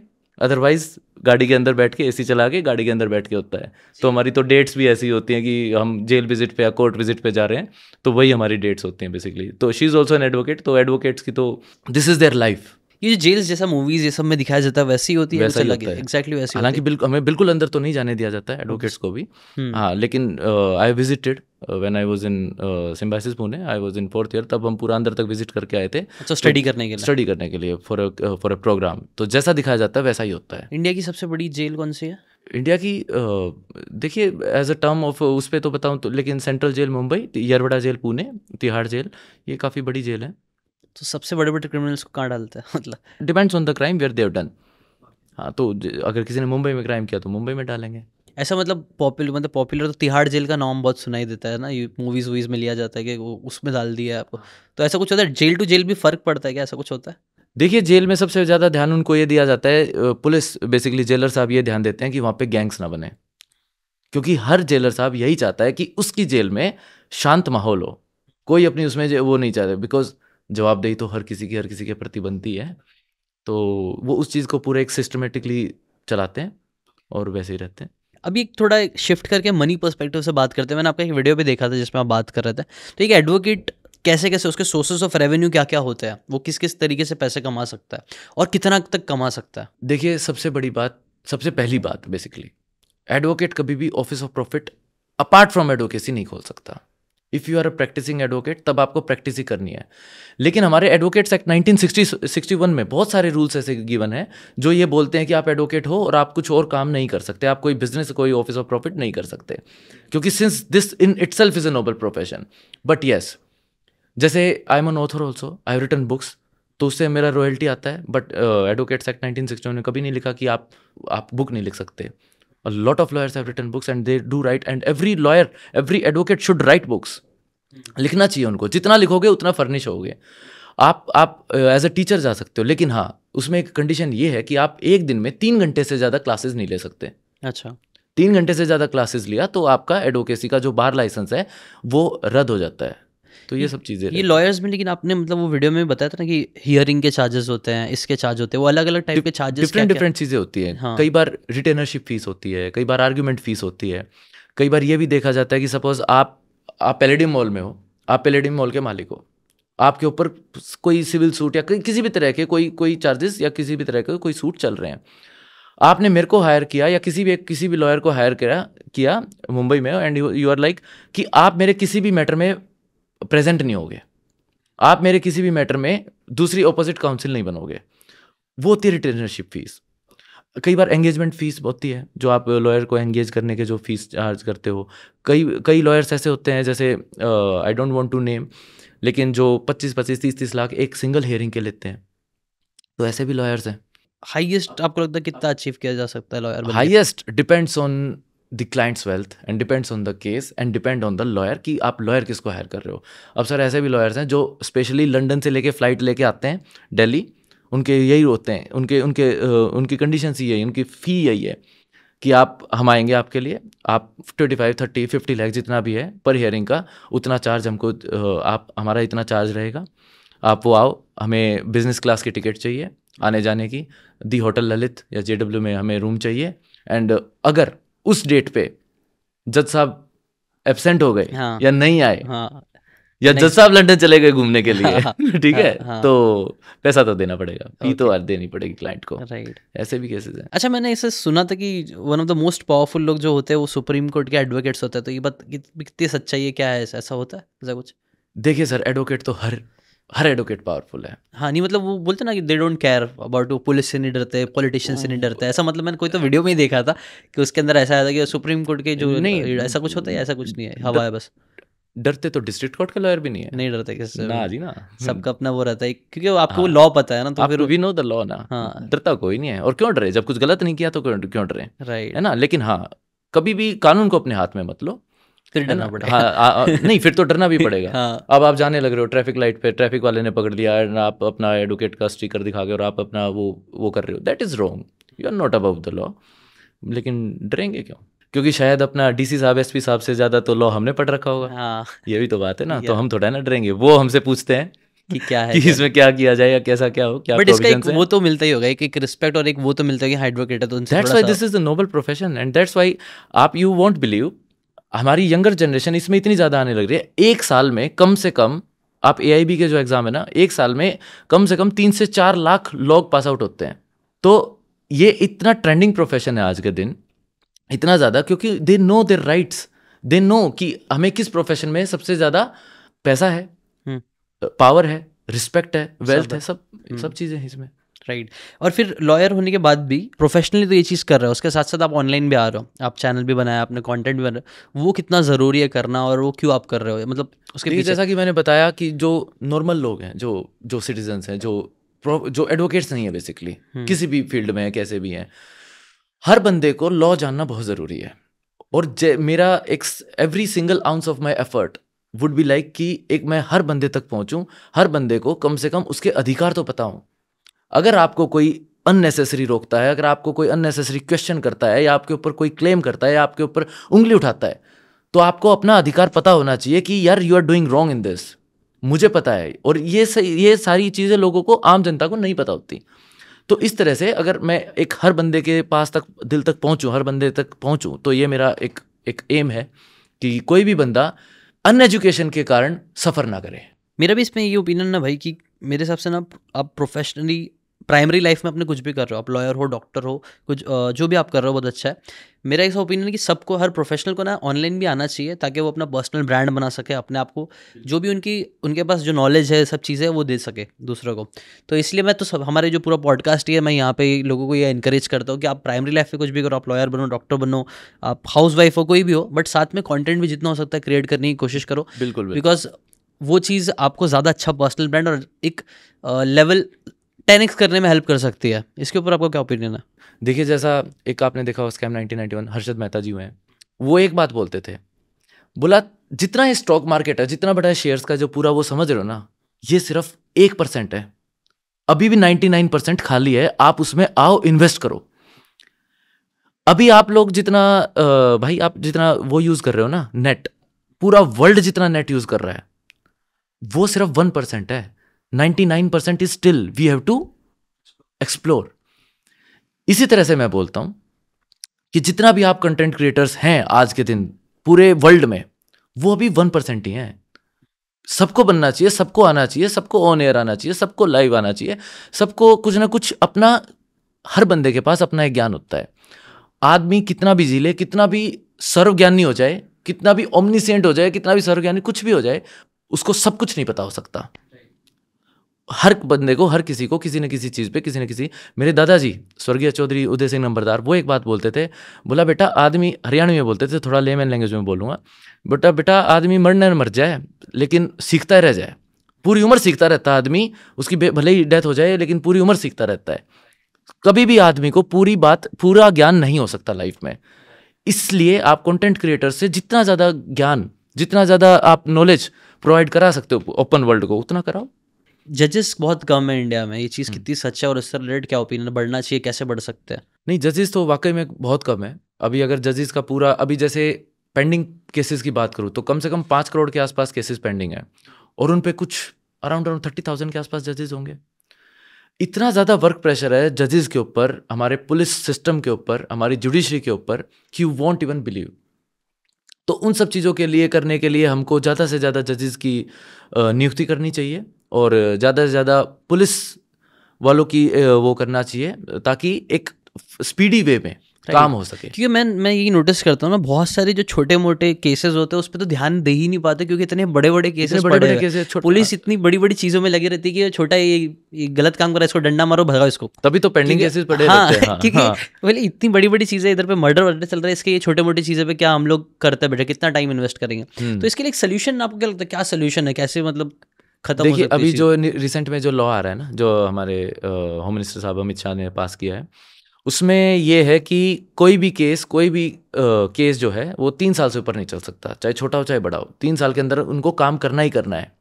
[SPEAKER 2] अदरवाइज गाड़ी के अंदर बैठ के एसी चला के गाड़ी के अंदर बैठ के होता है तो हमारी तो डेट्स भी ऐसी होती हैं कि हम जेल विजिट पे या कोर्ट विजिट पे जा रहे हैं तो वही हमारी डेट्स होती हैं बेसिकली तो she is also an advocate तो एडवोकेट्स की तो दिस इज़ देयर लाइफ ये जो जेल्स जैसा मूवीज ये सब में दिखाया जाता है वैसी होती है वैसा लगे एग्जैक्टली वैसे हालांकि बिल्कुल हमें बिल्कुल अंदर तो नहीं जाने दिया जाता है एडवोकेट्स को भी hmm. हाँ लेकिन I visited when I was in Symbiosis Pune I was in fourth year तब हम पूरा अंदर तक विजिट करके आए थे अच्छा स्टडी तो करने के लिए स्टडी करने के लिए फॉर फॉर अ प्रोग्राम तो जैसा दिखाया जाता है वैसा ही होता है इंडिया की सबसे बड़ी जेल कौन सी है इंडिया की uh, देखिए एज अ टर्म ऑफ उस पर तो बताऊँ तो लेकिन central jail Mumbai Yerwada jail Pune Tihar jail ये काफ़ी बड़ी जेल है तो सबसे बड़े बड़े क्रिमिनल्स को कहाँ डालते हैं मतलब depends on the crime where they've done हाँ तो अगर किसी
[SPEAKER 1] ने मुंबई में क्राइम किया तो मुंबई में डालेंगे ऐसा मतलब पॉपुलर मतलब पॉपुलर तो तिहाड़ जेल का नाम बहुत सुनाई देता है ना मूवीज़ वूवीज़ में लिया जाता है कि वो उसमें डाल दिया है आपको तो ऐसा कुछ होता है जेल टू जेल भी फ़र्क पड़ता है क्या ऐसा कुछ होता है
[SPEAKER 2] देखिए जेल में सबसे ज़्यादा ध्यान उनको ये दिया जाता है पुलिस बेसिकली जेलर साहब ये ध्यान देते हैं कि वहाँ पे गैंग्स ना बने क्योंकि हर जेलर साहब यही चाहता है कि उसकी जेल में शांत माहौल हो कोई अपनी उसमें वो नहीं चाहते बिकॉज जवाबदेही तो हर किसी की हर किसी के प्रति बनती है तो वो उस चीज़ को पूरा एक सिस्टमेटिकली चलाते हैं और वैसे ही रहते हैं
[SPEAKER 1] अभी एक थोड़ा शिफ्ट करके मनी पर्सपेक्टिव से बात करते हैं मैंने आपका एक वीडियो भी देखा था जिसमें आप बात कर रहे थे तो एक एडवोकेट कैसे कैसे उसके सोर्सेज ऑफ रेवेन्यू क्या क्या होते हैं वो
[SPEAKER 2] किस किस तरीके से पैसे कमा सकता है और कितना तक कमा सकता है देखिए सबसे बड़ी बात सबसे पहली बात बेसिकली एडवोकेट कभी भी office of profit apart from advocacy नहीं खोल सकता if you are a practising advocate तब आपको प्रैक्टिस ही करनी है लेकिन हमारे एडवोकेट्स एक्ट सिक्सटी वन में बहुत सारे रूल्स ऐसे गिवन है जो ये बोलते हैं कि आप एडवोकेट हो और आप कुछ और काम नहीं कर सकते आप कोई बिजनेस कोई ऑफिस ऑफ प्रॉफिट नहीं कर सकते क्योंकि since this in itself is a noble profession but yes जैसे I am an author also I have written books तो उससे मेरा रॉयल्टी आता है but advocates act nineteen sixty में कभी नहीं लिखा कि आप आप बुक नहीं लिख सकते a lot of lawyers have written books and they do write and every lawyer every advocate should write books लिखना चाहिए उनको जितना लिखोगे उतना फर्निश होगे आप आप एज अ टीचर जा सकते हो लेकिन हाँ उसमें एक कंडीशन ये है कि आप एक दिन में तीन घंटे से ज़्यादा क्लासेस नहीं ले सकते अच्छा तीन घंटे से ज़्यादा क्लासेस लिया तो आपका एडवोकेसी का जो बार लाइसेंस है वो रद्द हो जाता है तो ये सब चीज़ें ये
[SPEAKER 1] लॉयर्स में लेकिन आपने मतलब वो वीडियो में बताया था ना कि
[SPEAKER 2] हियरिंग के चार्जेस होते हैं इसके चार्ज होते हैं वो अलग अलग टाइप के चार्जेस डिफरेंट डिफरेंट चीज़ें होती हैं हाँ। कई बार रिटेनरशिप फीस होती है कई बार आर्ग्यूमेंट फीस होती है कई बार ये भी देखा जाता है कि सपोज आप आप पेलेडियम मॉल में हो आप पेलेडियम मॉल के मालिक हो आपके ऊपर कोई सिविल सूट या किसी भी तरह के कोई कोई चार्जेस या किसी भी तरह के कोई सूट चल रहे हैं आपने मेरे को हायर किया या किसी भी किसी भी लॉयर को हायर किया किया मुंबई में एंड यू आर लाइक कि आप मेरे किसी भी मैटर में प्रेजेंट नहीं होगे आप मेरे किसी भी मैटर में दूसरी ऑपोजिट काउंसिल नहीं बनोगे वो होती है रिटर्नरशिप फीस कई बार एंगेजमेंट फीस होती है जो आप लॉयर को एंगेज करने के जो फीस चार्ज करते हो कई कई लॉयर्स ऐसे होते हैं जैसे I don't want to name लेकिन जो 25 25 30 30 लाख एक सिंगल हेयरिंग के लेते हैं तो ऐसे भी लॉयर्स हैं
[SPEAKER 1] हाईएस्ट आपको लगता है कितना अचीव किया जा सकता है
[SPEAKER 2] lawyer highest depends on the clients wealth and depends on the case and depend on the lawyer कि आप लॉयर किसको हायर कर रहे हो अब सर ऐसे भी लॉयर्स हैं जो स्पेशली लंडन से लेके फ्लाइट लेके आते हैं दिल्ली उनके यही होते हैं उनके उनके उनकी कंडीशन यही है उनकी फ़ी यही है कि आप हम आएंगे आपके लिए आप twenty five thirty fifty lakhs जितना भी है पर हेयरिंग का उतना चार्ज हमको आप हमारा इतना चार्ज रहेगा आप वो आओ हमें बिज़नेस क्लास की टिकट चाहिए आने जाने की दी होटल ललित या जे में हमें रूम चाहिए एंड अगर उस डेट पे जज साहब एबसेंट हो गए हाँ, या नहीं आए हाँ, या जज साहब लंदन चले गए घूमने के लिए हाँ। ठीक हाँ, है हाँ, तो पैसा तो देना पड़ेगा फी तो देनी पड़ेगी क्लाइंट को राइट ऐसे भी केसेस हैं
[SPEAKER 1] अच्छा मैंने इसे सुना था कि one of the most powerful लोग जो होते हैं वो सुप्रीम कोर्ट के एडवोकेट्स होते हैं तो ये बात कितनी सच्चाई है क्या है ऐसा होता है ऐसा कुछ देखिए सर एडवोकेट तो हर हर एडवोकेट पावरफुल है हाँ नहीं मतलब वो बोलते ना कि दे डोंट केयर अबाउट वो पुलिस से नहीं डरते पॉलिटिशियन से नहीं हाँ। डरते ऐसा मतलब मैंने कोई तो वीडियो में ही देखा था कि उसके अंदर ऐसा आया था कि सुप्रीम कोर्ट के जो नहीं ऐसा कुछ होता है ऐसा कुछ नहीं है हवा है बस डरते तो डिस्ट्रिक्ट कोर्ट का लॉयर भी नहीं है नहीं डरते किससे ना जी ना सबका हम्म। अपना वो रहता है क्योंकि आपको हाँ, लॉ पता है ना तो फिर वी
[SPEAKER 2] नो द लॉ ना हाँ डरता कोई नहीं है और क्यों डरे जब कुछ गलत नहीं किया तो क्यों क्यों डरे राइट है ना लेकिन हाँ कभी भी कानून को अपने हाथ में मत लो फिर डरना पड़ेगा हाँ नहीं फिर तो डरना भी पड़ेगा हाँ। अब आप जाने लग रहे हो ट्रैफिक लाइट पे ट्रैफिक वाले ने पकड़ लिया एंड आप अपना एडवोकेट का स्टिकर दिखा के और आप अपना वो वो कर रहे हो that is wrong you are not about the law लेकिन डरेंगे क्यों क्योंकि शायद अपना डीसी साहब एसपी साहब से ज़्यादा तो लॉ हमने पढ़ रखा होगा हाँ ये भी तो बात है ना तो हम थोड़ा ना डरेंगे वो हमसे पूछते हैं कि क्या है कि इसमें क्या किया जाए या कैसा क्या हो क्या बट इसका एक वो तो मिलता ही होगा एक, एक रिस्पेक्ट और एक वो तो मिलता है कि हाइड्रोकेटर तो that's why this is the noble profession and that's why आप यू वोंट बिलीव हमारी यंगर जनरेशन इसमें इतनी ज़्यादा आने लग रही है एक साल में कम से कम आप ए के जो एग्ज़ाम है ना एक साल में कम से कम तीन से चार लाख लोग पास आउट होते हैं तो ये इतना ट्रेंडिंग प्रोफेशन है आज के दिन इतना ज़्यादा क्योंकि they know their rights they know कि हमें किस प्रोफेशन में सबसे ज़्यादा पैसा है पावर हम्म। है रिस्पेक्ट है वेल्थ है सब हम्म। सब चीज़ें हैं इसमें
[SPEAKER 1] राइट right. और फिर लॉयर होने के बाद भी प्रोफेशनली तो ये चीज़ कर रहे हो उसके साथ साथ आप ऑनलाइन भी आ रहे हो आप चैनल भी बनाया आपने कंटेंट भी बना वो कितना ज़रूरी है करना और वो
[SPEAKER 2] क्यों आप कर रहे हो मतलब उसके लिए जैसा कि मैंने बताया कि जो नॉर्मल लोग हैं जो जो सिटीजन्स हैं जो जो एडवोकेट्स नहीं है बेसिकली हम्म। किसी भी फील्ड में कैसे भी हैं हर बंदे को लॉ जानना बहुत ज़रूरी है और मेरा एक every single ounce of my effort would be like कि एक मैं हर बंदे तक पहुंचूं हर बंदे को कम से कम उसके अधिकार तो पता हूं अगर आपको कोई अननेसेसरी रोकता है अगर आपको कोई अननेसेसरी क्वेश्चन करता है या आपके ऊपर कोई क्लेम करता है या आपके ऊपर उंगली उठाता है तो आपको अपना अधिकार पता होना चाहिए कि यार you are doing wrong in this मुझे पता है और ये ये सारी चीज़ें लोगों को आम जनता को नहीं पता होती तो इस तरह से अगर मैं एक हर बंदे के पास तक दिल तक पहुँचूँ हर बंदे तक पहुँचूँ तो ये मेरा एक एक एम है कि कोई भी बंदा अनएजुकेशन के कारण सफ़र ना करे मेरा भी इसमें ये ओपिनियन ना भाई कि मेरे हिसाब से ना
[SPEAKER 1] आप प्रोफेशनली प्राइमरी लाइफ में अपने कुछ भी कर रहे हो आप लॉयर हो डॉक्टर हो कुछ जो भी आप कर रहे हो बहुत अच्छा है मेरा ऐसा ओपिनियन है कि सबको हर प्रोफेशनल को ना ऑनलाइन भी आना चाहिए ताकि वो अपना पर्सनल ब्रांड बना सके अपने आप को जो भी उनकी उनके पास जो नॉलेज है सब चीज़ें वो दे सके दूसरों को तो इसलिए मैं तो सब हमारे जो पूरा पॉडकास्ट ही है मैं यहाँ पे लोगों को ये इंकरेज करता हूँ कि आप प्राइमरी लाइफ में कुछ भी करो आप लॉयर बनो डॉक्टर बनो आप हाउस वाइफ हो कोई भी हो बट साथ में कॉन्टेंट भी जितना हो सकता है क्रिएट करने की कोशिश करो बिल्कुल बिकॉज वो चीज़ आपको ज़्यादा अच्छा पर्सनल ब्रांड और एक
[SPEAKER 2] लेवल टेन करने में हेल्प कर सकती है इसके ऊपर आपका क्या ओपिनियन है देखिए जैसा एक आपने देखा स्कैम नाइनटीन हर्षद मेहता जी हुए हैं वो एक बात बोलते थे बोला जितना स्टॉक मार्केट है जितना बड़ा शेयर्स का जो पूरा वो समझ रहे हो ना ये सिर्फ एक परसेंट है अभी भी नाइन्टी नाइन परसेंट खाली है आप उसमें आओ इन्वेस्ट करो अभी आप लोग जितना भाई आप जितना वो यूज कर रहे हो ना नेट पूरा वर्ल्ड जितना नेट यूज कर रहा है वो सिर्फ वन परसेंट है percent is still we have to explore इसी तरह से मैं बोलता हूं कि जितना भी आप कंटेंट क्रिएटर्स हैं आज के दिन पूरे वर्ल्ड में वो अभी वन परसेंट ही हैं सबको बनना चाहिए सबको आना चाहिए सबको ऑन एयर आना चाहिए सबको लाइव आना चाहिए सबको कुछ ना कुछ अपना हर बंदे के पास अपना एक ज्ञान होता है आदमी कितना भी जी ले कितना भी सर्वज्ञानी हो जाए कितना भी ओमनीसेंट हो जाए कितना भी सर्वज्ञानी कुछ भी हो जाए उसको सब कुछ नहीं पता हो सकता हर बंदे को हर किसी को किसी न किसी चीज़ पे किसी न किसी मेरे दादाजी स्वर्गीय चौधरी उदय सिंह नंबरदार वो एक बात बोलते थे बोला बेटा आदमी हरियाणवी में बोलते थे थोड़ा लेमैन लैंग्वेज में बोलूँगा बेटा बेटा आदमी मरने मर जाए लेकिन सीखता रह जाए पूरी उम्र सीखता रहता है आदमी उसकी भले ही डेथ हो जाए लेकिन पूरी उम्र सीखता रहता है कभी भी आदमी को पूरी बात पूरा ज्ञान नहीं हो सकता लाइफ में इसलिए आप कंटेंट क्रिएटर से जितना ज़्यादा ज्ञान जितना ज़्यादा आप नॉलेज प्रोवाइड करा सकते हो ओपन वर्ल्ड को उतना कराओ जजेस बहुत कम है इंडिया में ये चीज़ हम्म। कितनी सच है और इससे रिलेटेड क्या ओपिनियन बढ़ना चाहिए कैसे बढ़ सकते हैं नहीं जजेस तो वाकई में बहुत कम है अभी अगर जजेस का पूरा अभी जैसे पेंडिंग केसेस की बात करूँ तो कम से कम पाँच करोड़ के आसपास केसेस पेंडिंग है और उन पर कुछ अराउंड अराउंड थर्टी थाउजेंड के आसपास जजेस होंगे इतना ज़्यादा वर्क प्रेशर है जजेस के ऊपर हमारे पुलिस सिस्टम के ऊपर हमारी जुडिशरी के ऊपर कि यू वॉन्ट इवन बिलीव तो उन सब चीज़ों के लिए करने के लिए हमको ज़्यादा से ज़्यादा जजेस की नियुक्ति करनी चाहिए और ज़्यादा से ज़्यादा पुलिस वालों की वो करना चाहिए ताकि एक स्पीडी वे में काम हो सके
[SPEAKER 1] क्योंकि मैं मैं यही नोटिस करता हूँ ना बहुत सारे जो छोटे मोटे केसेस होते हैं उस पर तो ध्यान दे ही नहीं पाते क्योंकि इतने बड़े बड़े केसेस बड़े बड़े केसेस पुलिस इतनी बड़ी बड़ी चीजों में लगी रहती है कि छोटा ये, ये गलत काम करा इसको डंडा मारो भगाओ इसको तभी तो पेंडिंग केसेस पड़े हाँ, रहते हैं हाँ, क्योंकि बोले हाँ। इतनी बड़ी बड़ी चीजें इधर पे मर्डर वर्डर चल रहा है इसके ये छोटे मोटी चीजें पे क्या हम लोग करते बैठे कितना टाइम इन्वेस्ट करेंगे हम्म। तो इसके लिए सोल्यूशन आपको क्या लगता है क्या सोल्यूशन है कैसे मतलब खत्म देखिए अभी जो
[SPEAKER 2] रिसेंट में जो लॉ आ रहा है ना जो हमारे होम मिनिस्टर साहब अमित शाह ने पास किया है उसमें यह है कि कोई भी केस कोई भी आ, केस जो है वो तीन साल से ऊपर नहीं चल सकता चाहे छोटा हो चाहे बड़ा हो तीन साल के अंदर उनको काम करना ही करना है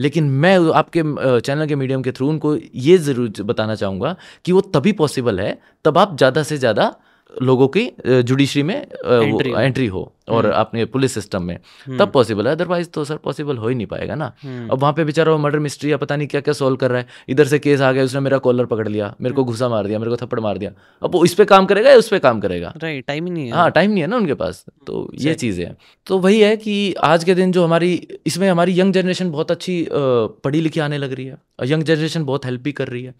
[SPEAKER 2] लेकिन मैं आपके चैनल के मीडियम के थ्रू उनको ये ज़रूर बताना चाहूँगा कि वो तभी पॉसिबल है तब आप ज़्यादा से ज़्यादा लोगों की जुडिशरी में एंट्री, एंट्री हो और हम्म। अपने पुलिस सिस्टम में हम्म। तब पॉसिबल है अदरवाइज तो सर पॉसिबल हो ही नहीं पाएगा ना हम्म। अब वहाँ पे बेचारा मर्डर मिस्ट्री या पता नहीं क्या क्या सोल्व कर रहा है इधर से केस आ गया उसने मेरा कॉलर पकड़ लिया मेरे को घुसा मार दिया मेरे को थप्पड़ मार दिया अब वो इस पर काम करेगा या उस पर काम करेगा राइट टाइम ही नहीं है हाँ टाइम नहीं है ना उनके पास तो ये चीज़ें हैं तो वही है कि आज के दिन जो हमारी इसमें हमारी यंग जनरेशन बहुत अच्छी पढ़ी लिखी आने लग रही है और यंग जनरेशन बहुत हेल्प भी कर रही है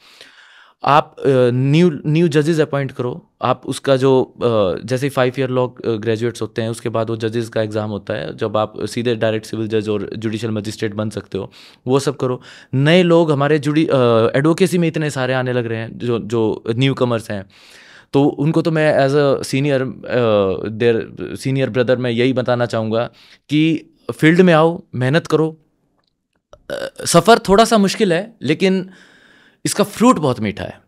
[SPEAKER 2] आप न्यू न्यू जजेस अपॉइंट करो आप उसका जो जैसे फाइव ईयर लॉ ग्रेजुएट्स होते हैं उसके बाद वो जजेस का एग्ज़ाम होता है जब आप सीधे डायरेक्ट सिविल जज और जुडिशल मजिस्ट्रेट बन सकते हो वो सब करो नए लोग हमारे जुडी एडवोकेसी में इतने सारे आने लग रहे हैं जो जो न्यू कमर्स हैं तो उनको तो मैं as a senior there senior brother मैं यही बताना चाहूँगा कि फील्ड में आओ मेहनत करो सफ़र थोड़ा सा मुश्किल है लेकिन इसका फ्रूट बहुत मीठा है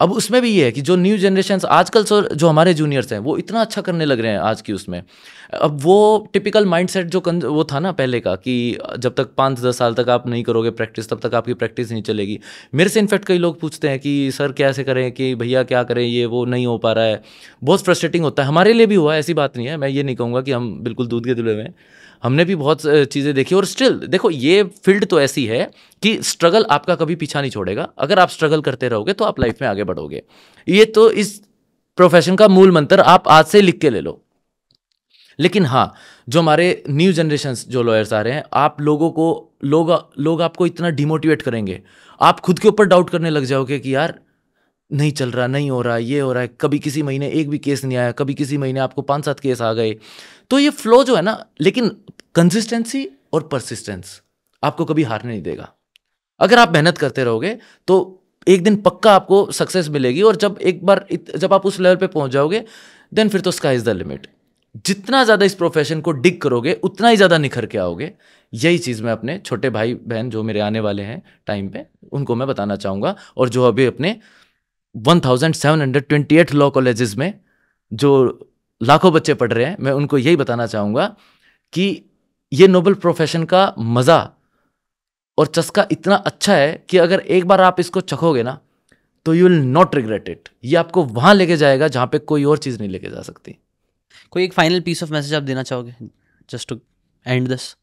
[SPEAKER 2] अब उसमें भी ये है कि जो न्यू जनरेशन आजकल सर जो हमारे जूनियर्स हैं वो इतना अच्छा करने लग रहे हैं आज की उसमें अब वो टिपिकल माइंडसेट जो वो था ना पहले का कि जब तक पाँच दस साल तक आप नहीं करोगे प्रैक्टिस तब तक आपकी प्रैक्टिस नहीं चलेगी मेरे से इनफैक्ट कई लोग पूछते हैं कि सर कैसे करें कि भैया क्या करें ये वो नहीं हो पा रहा है बहुत फ्रस्ट्रेटिंग होता है हमारे लिए भी हुआ ऐसी बात नहीं है मैं ये नहीं कहूँगा कि हम बिल्कुल दूध के दुले में हमने भी बहुत चीज़ें देखी और स्टिल देखो ये फील्ड तो ऐसी है कि स्ट्रगल आपका कभी पीछा नहीं छोड़ेगा अगर आप स्ट्रगल करते रहोगे तो आप लाइफ में आगे बढ़ोगे ये तो इस प्रोफेशन का मूल मंत्र आप आज से लिख के ले लो लेकिन हाँ जो हमारे न्यू जनरेशन जो लॉयर्स आ रहे हैं आप लोगों को लोग लोग आपको इतना डिमोटिवेट करेंगे आप खुद के ऊपर डाउट करने लग जाओगे कि यार नहीं चल रहा नहीं हो रहा ये हो रहा है कभी किसी महीने एक भी केस नहीं आया कभी किसी महीने आपको पाँच सात केस आ गए तो ये फ्लो जो है ना लेकिन कंसिस्टेंसी और परसिस्टेंस आपको कभी हारने नहीं देगा अगर आप मेहनत करते रहोगे तो एक दिन पक्का आपको सक्सेस मिलेगी और जब एक बार जब आप उस लेवल पे पहुंच जाओगे देन फिर तो स्काई इज़ द लिमिट जितना ज़्यादा इस प्रोफेशन को डिग करोगे उतना ही ज़्यादा निखर के आओगे यही चीज़ मैं अपने छोटे भाई बहन जो मेरे आने वाले हैं टाइम पे उनको मैं बताना चाहूँगा और जो अभी अपने एट लॉ कॉलेजेस में जो लाखों बच्चे पढ़ रहे हैं मैं उनको यही बताना चाहूँगा कि ये नोबल प्रोफेशन का मज़ा और चस्का इतना अच्छा है कि अगर एक बार आप इसको चखोगे ना तो you will not regret it ये आपको वहाँ लेके जाएगा जहाँ पे कोई और चीज़ नहीं लेके जा सकती कोई एक फाइनल पीस ऑफ मैसेज आप देना चाहोगे जस्ट टू एंड दिस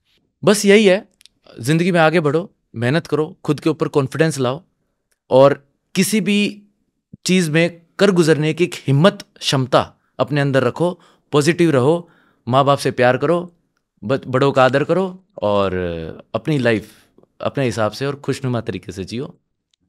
[SPEAKER 2] बस यही है ज़िंदगी में आगे बढ़ो मेहनत करो खुद के ऊपर कॉन्फिडेंस लाओ और किसी भी चीज़ में कर गुजरने की एक हिम्मत क्षमता अपने अंदर रखो पॉजिटिव रहो माँ बाप से प्यार करो बड़ों का आदर करो और अपनी लाइफ अपने हिसाब से और खुशनुमा तरीके से जियो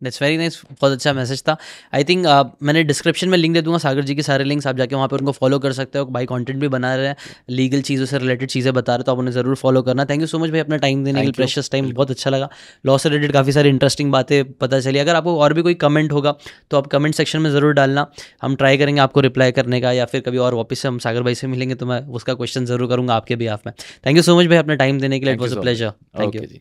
[SPEAKER 1] दैट्स वेरी नाइस बहुत अच्छा मैसेज था आई थिंक uh, मैंने डिस्क्रिप्शन में लिंक दे दूंगा सागर जी के सारे लिंक्स आप जाके वहाँ पर उनको फॉलो कर सकते हो भाई कंटेंट भी बना रहे हैं लीगल चीज़ों से रिलेटेड चीज़ें बता रहे तो आप उन्हें ज़रूर फॉलो करना थैंक यू सो मच भाई अपना टाइम देने के लिए प्रेशियस टाइम बहुत अच्छा लगा लॉ से रिलेटेड काफ़ी सारी इंटरेस्टिंग बातें पता चली अगर आपको और भी कोई कमेंट होगा तो आप कमेंट सेक्शन में ज़रूर डालना हम ट्राई करेंगे आपको रिप्लाई करने का या फिर कभी और वापस से हम सागर भाई से मिलेंगे तो मैं उसका क्वेश्चन ज़रूर करूँगा आपके भी आप में थैंक यू सो मच भाई अपना टाइम देने के लिए it was a pleasure thank
[SPEAKER 2] you